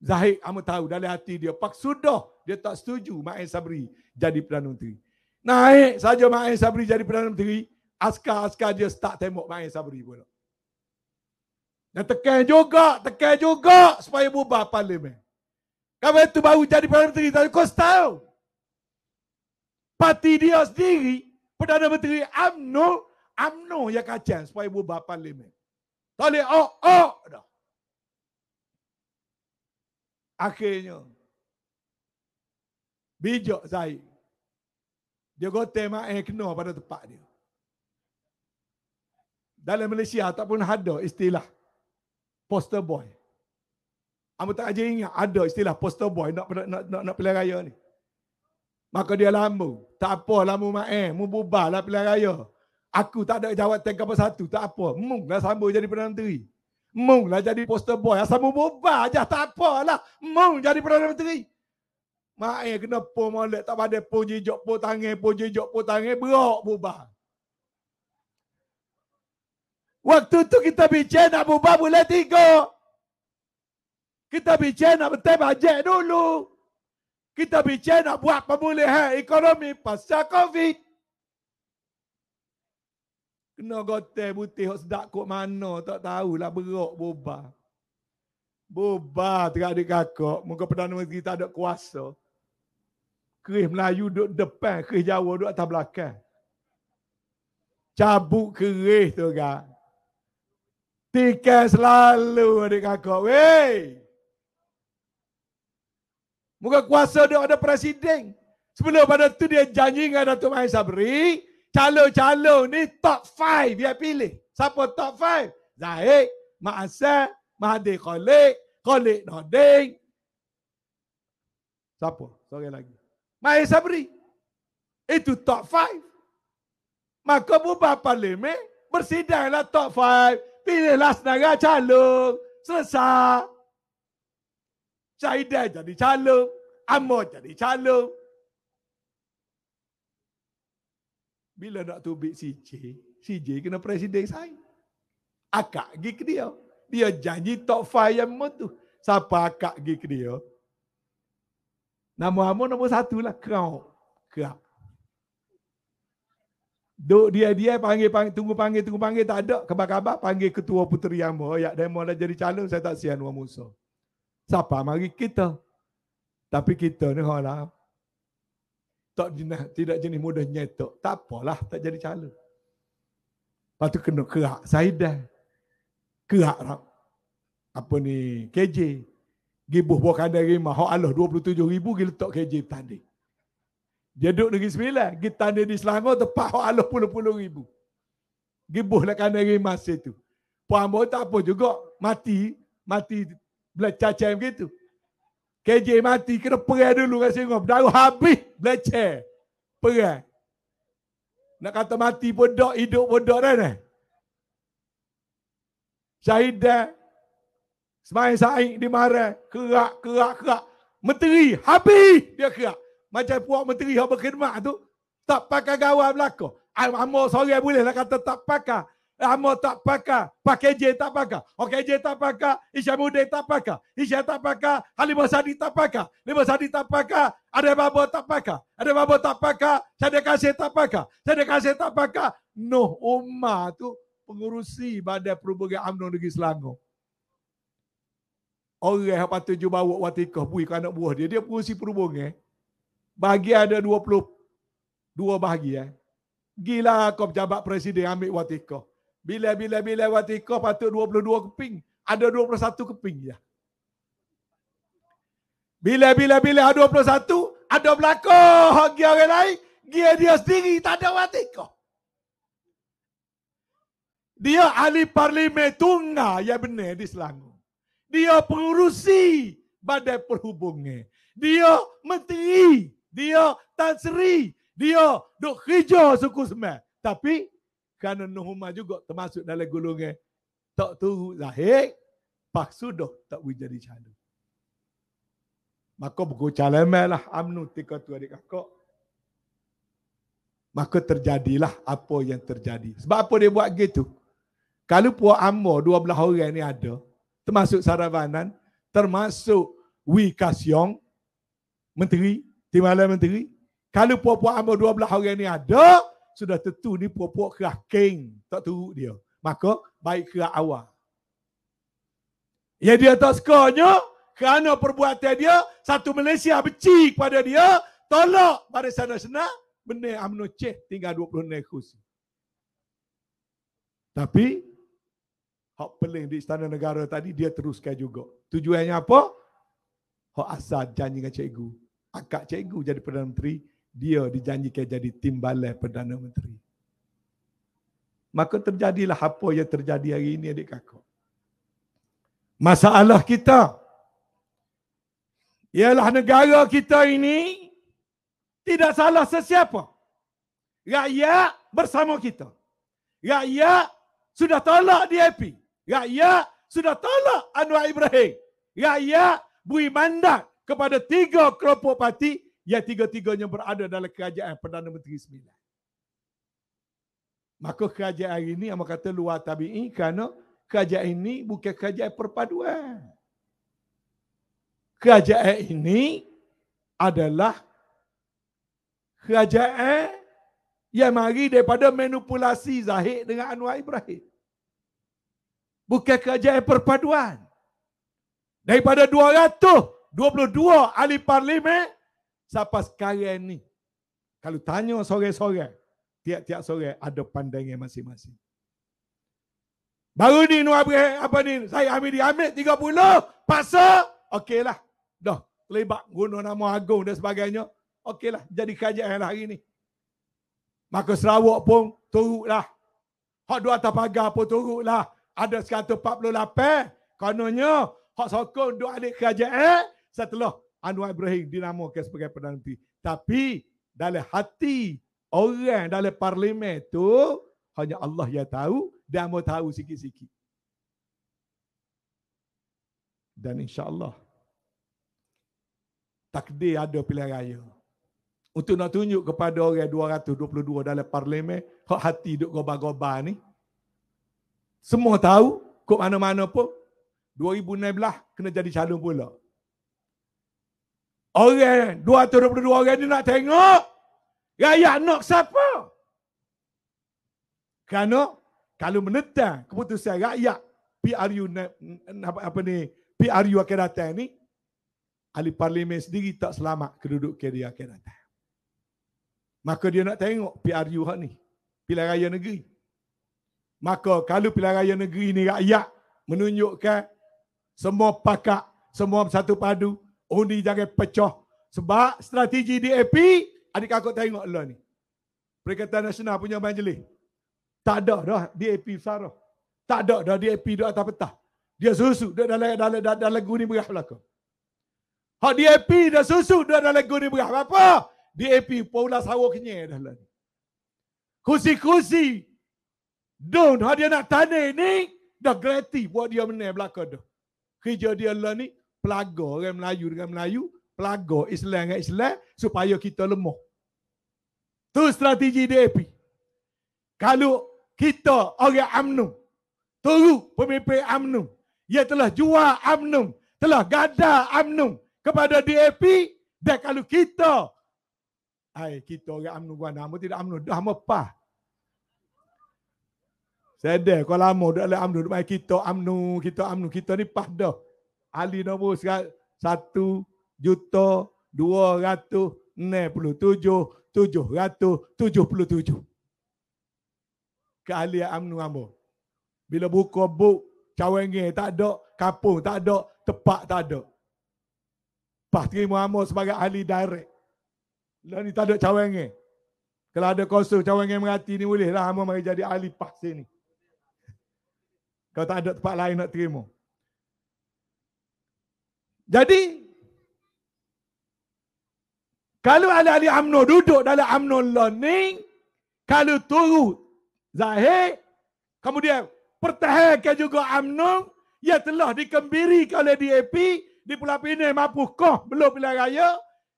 Zahid amu tahu dalam hati dia. Pak sudah dia tak setuju Mak Sabri jadi Perdana Menteri. Naik saja Mak Sabri jadi Perdana Menteri, askar-askar dia start tembok Mak Sabri pula. Dan tekan juga, tekan juga supaya bubar parlimen. Kalau itu baru jadi Perdana Menteri, Tapi ada kos tahu. Parti dia sendiri, Perdana Menteri UMNO, UMNO yang kacang supaya bubar parlimen. Tak boleh, oh, oh. Dah. Akhirnya, Bijak saya. Dia gotai mak yang kena pada tempat dia. Dalam Malaysia tak pun ada istilah poster boy. Amat tak aja ingat ada istilah poster boy nak nak nak, nak, nak pilihan raya ni. Maka dia lambu. Tak apa lambu mak eh. Mu bubar lah pilihan raya. Aku tak ada jawab tank apa satu. Tak apa. Mung lah sambung jadi Perdana Menteri. Mung lah jadi poster boy. Asal mu bubar je. Tak apa lah. Mung jadi Perdana Menteri. Maik kena pun molek tak pada pun jejak pun tangan pun jejak pun tangan berak bubar. Waktu tu kita bicara nak bubar boleh tiga. Kita bicara nak betul bajet dulu. Kita bicara nak buat pemulihan ekonomi pasca COVID. Kena gotel butih hok sedak kok mana tak tahulah berak bubar. Bubar tak ada kakak. Muka Perdana Menteri tak ada kuasa keris Melayu duduk depan, keris Jawa duduk atas belakang. Cabut keris tu kak. Tikai selalu adik kakak. Weh! Muka kuasa dia ada presiden. Sebelum pada tu dia janji dengan Datuk Mahir Sabri. Calon-calon ni top 5 dia pilih. Siapa top 5? Zahid, Mak Asyad, Mahathir Khalid, Khalid Nordin. Siapa? Sorry lagi. Mahir Sabri. Itu top five. Maka bubar parlimen, bersidanglah top five. Pilihlah senaga calon. Selesai. Syahidah jadi calon. Amor jadi calon. Bila nak tubik CJ, CJ kena presiden saya. Akak pergi ke dia. Dia janji top five yang memutuh. Siapa akak pergi ke dia? Nah Amun nombor satu lah. Kau. Kau. Duk dia-dia panggil, panggil, tunggu panggil, tunggu panggil. Tak ada. Kebab-kebab panggil ketua puteri Amun. Ya, dia dah jadi calon. Saya tak sian Wan Musa. Siapa? Mari kita. Tapi kita ni hala. Tak jenis, tidak jenis mudah nyetok. Tak apalah. Tak jadi calon. Patu tu kena kerak. Saya dah. Kerak. Apa ni? KJ. Gibuh buah kandai rimah. Hak Allah 27 ribu pergi letak kerja petani. Dia duduk negeri sembilan. Pergi tanda di Selangor tepat hak Allah puluh-puluh ribu. Gibuh lah kandai rimah itu Puan Amor tak apa juga. Mati. Mati belacacai begitu. KJ mati. Kena perai dulu kat Singapura. Darah habis belacai. Perai. Nak kata mati pun dok, hidup pun dok Syahidah, Semain saing di mara, kerak, kerak, kerak. Menteri, habis dia kerak. Macam puak menteri yang berkhidmat tu, tak pakai gawai belakang. Amor sore boleh lah kata tak pakai. Amor tak pakai, pakai je tak pakai. Okey je tak pakai, Isya Mudin tak pakai. Isya tak pakai, Halimah Sadi tak pakai. Halimah Sadi tak pakai, ada babo tak pakai. Ada babo tak pakai, Sadiq Kasih tak pakai. Sadiq Kasih tak pakai. Nuh Umar tu pengurusi badan perhubungan UMNO Negeri Selangor. Orang yang patut jumpa bawa waktu ikah bui ke anak buah dia. Dia pun si perhubung eh. Bahagia ada puluh Dua bahagia. Eh. Gila kau pejabat presiden ambil waktu ikah. Bila, bila, bila waktu ikah patut dua puluh dua keping. Ada dua puluh satu keping ya. Bila, bila, bila ada dua puluh satu, Ada belakang. Hagi orang lain. Dia dia sendiri tak ada waktu ikah. Dia ahli parlimen tunga yang benar di Selangor. Dia pengurusi badan perhubungnya. Dia menteri. Dia tansri. Dia duk kerja suku semua. Tapi kerana Nuhuma juga termasuk dalam gulungnya. Tak tahu lahir. Paksu dah tak boleh jadi calon. Maka buku calemeh lah amnu tika tu adik kakak. Maka terjadilah apa yang terjadi. Sebab apa dia buat gitu? Kalau puak dua belah orang ni ada, termasuk Saravanan, termasuk Wee Ka Siong, Menteri, Timbalan Menteri. Kalau puak-puak ambil belah orang ni ada, sudah tentu ni puak-puak kerah king. Tak tahu dia. Maka baik kerah awal. Yang dia tak sukanya, kerana perbuatan dia, satu Malaysia beci kepada dia, tolak pada sana sana benar UMNO Ceh tinggal 26 kursi. Tapi hak peling di istana negara tadi dia teruskan juga. Tujuannya apa? Hak asal janji dengan cikgu. Akak cikgu jadi Perdana Menteri, dia dijanjikan jadi timbalan Perdana Menteri. Maka terjadilah apa yang terjadi hari ini adik kakak. Masalah kita ialah negara kita ini tidak salah sesiapa. Rakyat bersama kita. Rakyat sudah tolak DIP. Rakyat sudah tolak Anwar Ibrahim. Rakyat beri mandat kepada tiga kelompok parti yang tiga-tiganya berada dalam kerajaan Perdana Menteri Sembilan. Maka kerajaan hari ini, Amal kata luar tabi'i kerana kerajaan ini bukan kerajaan perpaduan. Kerajaan ini adalah kerajaan yang mari daripada manipulasi Zahid dengan Anwar Ibrahim bukan kerajaan perpaduan. Daripada 222 ahli parlimen, siapa sekarang ni, kalau tanya sore-sore, tiap-tiap sore ada pandangan masing-masing. Baru ni Nur apa ni, saya ambil dia ambil 30, paksa, okeylah. Dah, lebat guna nama agung dan sebagainya. Okeylah, jadi kerajaan lah hari ni. Maka Sarawak pun turutlah. Hak dua atas pagar pun turutlah ada 148 kononnya hak sokong dua adik kerajaan setelah Anwar Ibrahim dinamakan sebagai Perdana Menteri. Tapi dalam hati orang dalam parlimen tu hanya Allah yang tahu dan mau tahu sikit-sikit. Dan insya Allah takdir ada pilihan raya. Untuk nak tunjuk kepada orang 222 dalam parlimen, hak hati duduk goba-goba ni, semua tahu kok mana-mana pun 2016 kena jadi calon pula. Orang 222 orang ni nak tengok rakyat nak siapa? Kerana kalau menentang keputusan rakyat PRU apa, apa ni PRU akan datang ni ahli parlimen sendiri tak selamat kedudukan dia akan datang. Maka dia nak tengok PRU ni. Pilihan raya negeri maka kalau pilihan raya negeri ini rakyat menunjukkan semua pakat, semua satu padu, undi oh jangan pecah. Sebab strategi DAP, adik aku tengok lah ni. Perikatan Nasional punya majlis. Tak ada dah DAP besar. Tak ada dah DAP duduk atas petah. Dia susu duduk dalam, dalam, dalam, dalam guni berah belakang. Hak DAP dah susu dah dalam guni berah. Apa? DAP pula sawah kenyai dah lah. Kusi-kusi Don't ha, dia nak tanya ni, dah gratis buat dia menang belakang tu. Kerja dia lah ni, pelaga orang Melayu dengan Melayu, pelaga Islam dengan Islam, supaya kita lemah. Tu strategi DAP. Kalau kita orang UMNO, turu pemimpin UMNO, ia telah jual UMNO, telah gada UMNO kepada DAP, dan kalau kita, ay, kita orang UMNO, nama tidak UMNO, dah mepah, Sedih kau lama duduk dalam UMNO. Duduk kita amnu Kita UMNO. Kita ni pas dah. Ahli nombor sekarang. Satu juta dua ratus enam puluh tujuh. Tujuh ratus tujuh puluh tujuh. ke Keahlian amnu UMNO. Bila buka buk. cawengi tak ada. Kapung tak ada. Tepak tak ada. Pas terima UMNO sebagai ahli direct. Lah ni tak ada cawengeng. Kalau ada kosong cawengi merati ni boleh lah. UMNO mari jadi ahli pas sini. Kalau tak ada tempat lain nak terima. Jadi, kalau ahli-ahli UMNO duduk dalam UMNO learning, kalau turut zahir, kemudian pertahankan juga UMNO yang telah dikembirikan oleh DAP, di Pulau Pinang mampu koh belum pilihan raya,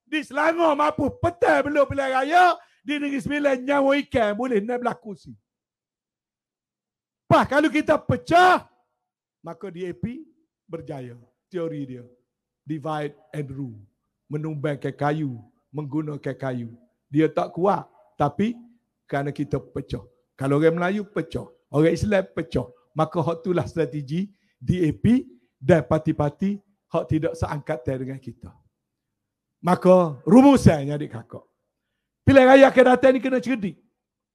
di Selangor mampu petai belum pilihan raya, di Negeri Sembilan nyawa ikan boleh naik belakang sini. Lepas kalau kita pecah, maka DAP berjaya. Teori dia. Divide and rule. ke kayu. Menggunakan kayu. Dia tak kuat. Tapi kerana kita pecah. Kalau orang Melayu pecah. Orang Islam pecah. Maka hak itulah strategi DAP dan parti-parti hak tidak seangkat dengan kita. Maka rumusannya adik kakak. Pilihan raya akan datang ni kena cerdik.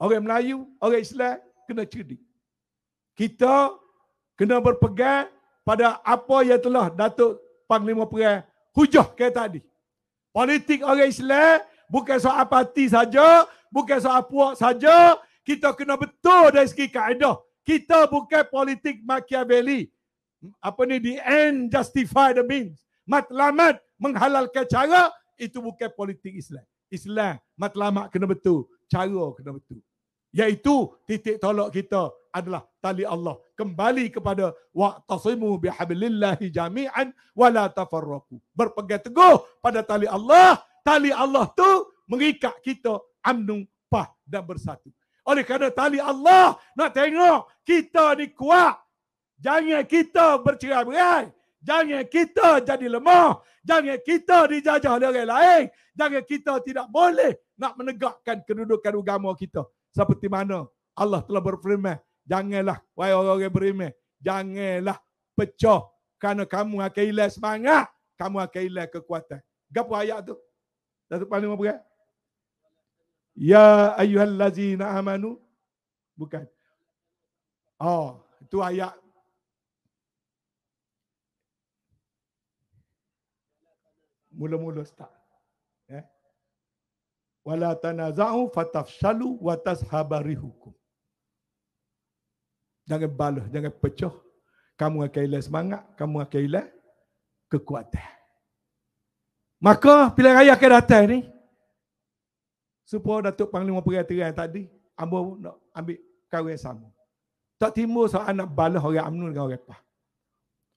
Orang Melayu, orang Islam kena cerdik kita kena berpegang pada apa yang telah Datuk Panglima Perang hujah kata tadi. Politik orang Islam bukan soal parti saja, bukan soal puak saja, kita kena betul dari segi kaedah. Kita bukan politik Machiavelli. Apa ni, the end justify the means. Matlamat menghalalkan cara, itu bukan politik Islam. Islam, matlamat kena betul. Cara kena betul. yaitu titik tolak kita adalah tali Allah. Kembali kepada wa waqtasimu bihabillillahi jami'an wala tafarraqu. Berpegang teguh pada tali Allah. Tali Allah tu mengikat kita amnu pah dan bersatu. Oleh kerana tali Allah nak tengok kita ni kuat. Jangan kita bercerai-berai. Jangan kita jadi lemah. Jangan kita dijajah oleh orang lain. Jangan kita tidak boleh nak menegakkan kedudukan agama kita. Seperti mana Allah telah berfirman janganlah wahai orang-orang beriman janganlah pecah kerana kamu akan hilang semangat kamu akan hilang kekuatan Gapu ayat tu satu paling apa ya ayyuhallazina amanu bukan oh itu ayat mula-mula start Walatana eh? wala tanaza'u fatafshalu wa tashabari hukum Jangan balas, jangan pecah. Kamu akan hilang semangat, kamu akan hilang kekuatan. Maka pilihan raya akan datang ni. Supaya Datuk Panglima Perhatian tadi, Ambo nak ambil kawin sama. Tak timbul soal nak balas orang UMNO dengan orang PAH.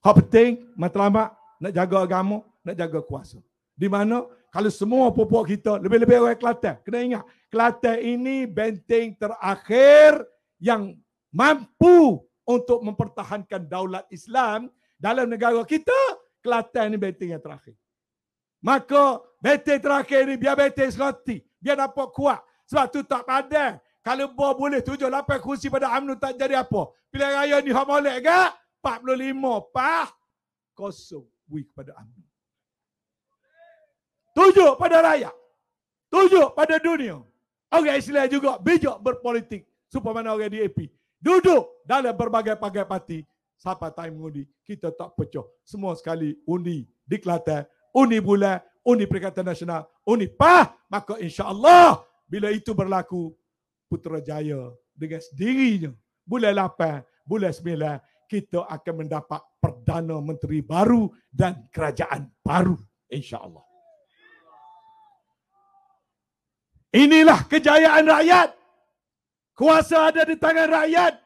Hak penting, matlamat, nak jaga agama, nak jaga kuasa. Di mana kalau semua popok kita, lebih-lebih orang Kelantan, kena ingat, Kelantan ini benteng terakhir yang mampu untuk mempertahankan daulat Islam dalam negara kita, Kelantan ni betting yang terakhir. Maka betting terakhir ni biar betting seroti. Biar dapat kuat. Sebab tu tak padan. Kalau bawa boleh tujuh, lapan kursi pada UMNO tak jadi apa. Pilihan raya ni hak boleh ke? 45 pah kosong wik pada UMNO. Tujuh pada rakyat. Tujuh pada dunia. Orang Islam juga bijak berpolitik. Supaya mana orang DAP duduk dalam berbagai-bagai parti. Siapa time undi, kita tak pecah. Semua sekali undi di Kelantan, undi bulan, undi Perikatan Nasional, undi PAH. Maka insya Allah bila itu berlaku, Jaya dengan sendirinya, bulan 8, bulan 9, kita akan mendapat Perdana Menteri baru dan kerajaan baru. Insya Allah. Inilah kejayaan rakyat. Kuasa ada di tangan rakyat.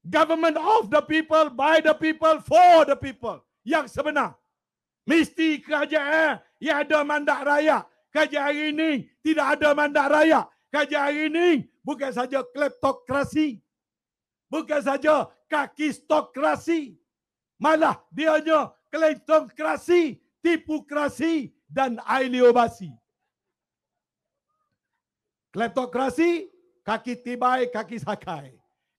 Government of the people, by the people, for the people. Yang sebenar. Mesti kerajaan yang ada mandat rakyat. Kerajaan hari ini tidak ada mandat rakyat. Kerajaan hari ini bukan saja kleptokrasi. Bukan saja kaki stokrasi. Malah dianya kleptokrasi, tipukrasi dan aliobasi. Kleptokrasi, kaki tibai, kaki sakai.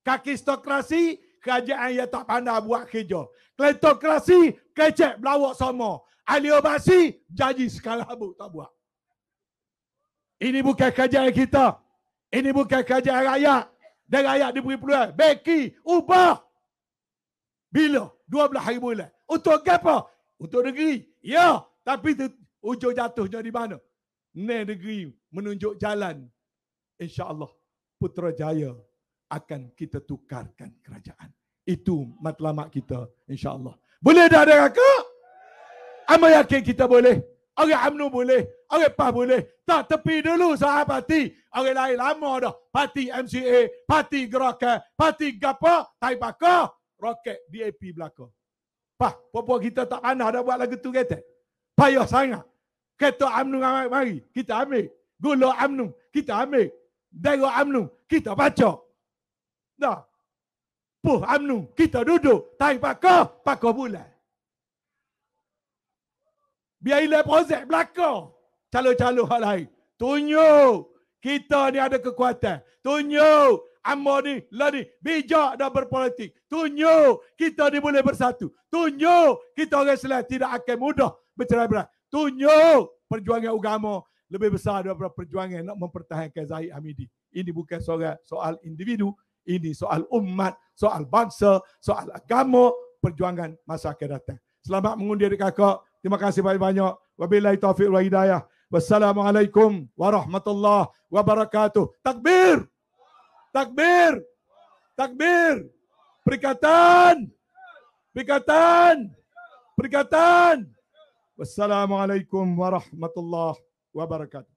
Kaki stokrasi, kerajaan yang tak pandai buat kerja. Kletokrasi, kecek belawak semua. Aliobasi, janji sekalah buk tak buat. Ini bukan kerajaan kita. Ini bukan kerajaan rakyat. Dan rakyat diberi peluang. Beki, ubah. Bila? dua belah hari bulan. Untuk apa? Untuk negeri. Ya, tapi tu, ujung jatuhnya di mana? Ne negeri menunjuk jalan. InsyaAllah. Putrajaya akan kita tukarkan kerajaan. Itu matlamat kita insyaAllah. Boleh dah ada raka? Amal yakin kita boleh. Orang Amnu boleh. Orang PAH boleh. Tak tepi dulu sahabat parti. Orang lain lama dah. Parti MCA, parti gerakan, parti GAPA, tai bakar, roket DAP belakang. PAH, apa kita tak pandai dah buat lagu tu kata. Payah sangat. Kata UMNO mari, kita ambil. Gula Amnu kita ambil. Dengar UMNO, kita baca. Dah. Puh UMNO, kita duduk. Tarik pakar, pakar bulan. Biar ilai projek belakang. calon calo hal lain. Tunjuk kita ni ada kekuatan. Tunjuk Amma ni, lah ni, bijak dan berpolitik. Tunjuk kita ni boleh bersatu. Tunjuk kita orang selain tidak akan mudah bercerai berat. Tunjuk perjuangan agama lebih besar daripada perjuangan nak mempertahankan Zahid Hamidi. Ini bukan soal, soal individu, ini soal umat, soal bangsa, soal agama, perjuangan masa akan datang. Selamat mengundi adik kakak. Terima kasih banyak-banyak. Wabillahi taufiq wa hidayah. Wassalamualaikum warahmatullahi wabarakatuh. Takbir! Takbir! Takbir! Perikatan! Perikatan! Perikatan! Wassalamualaikum warahmatullahi wabarakatuh.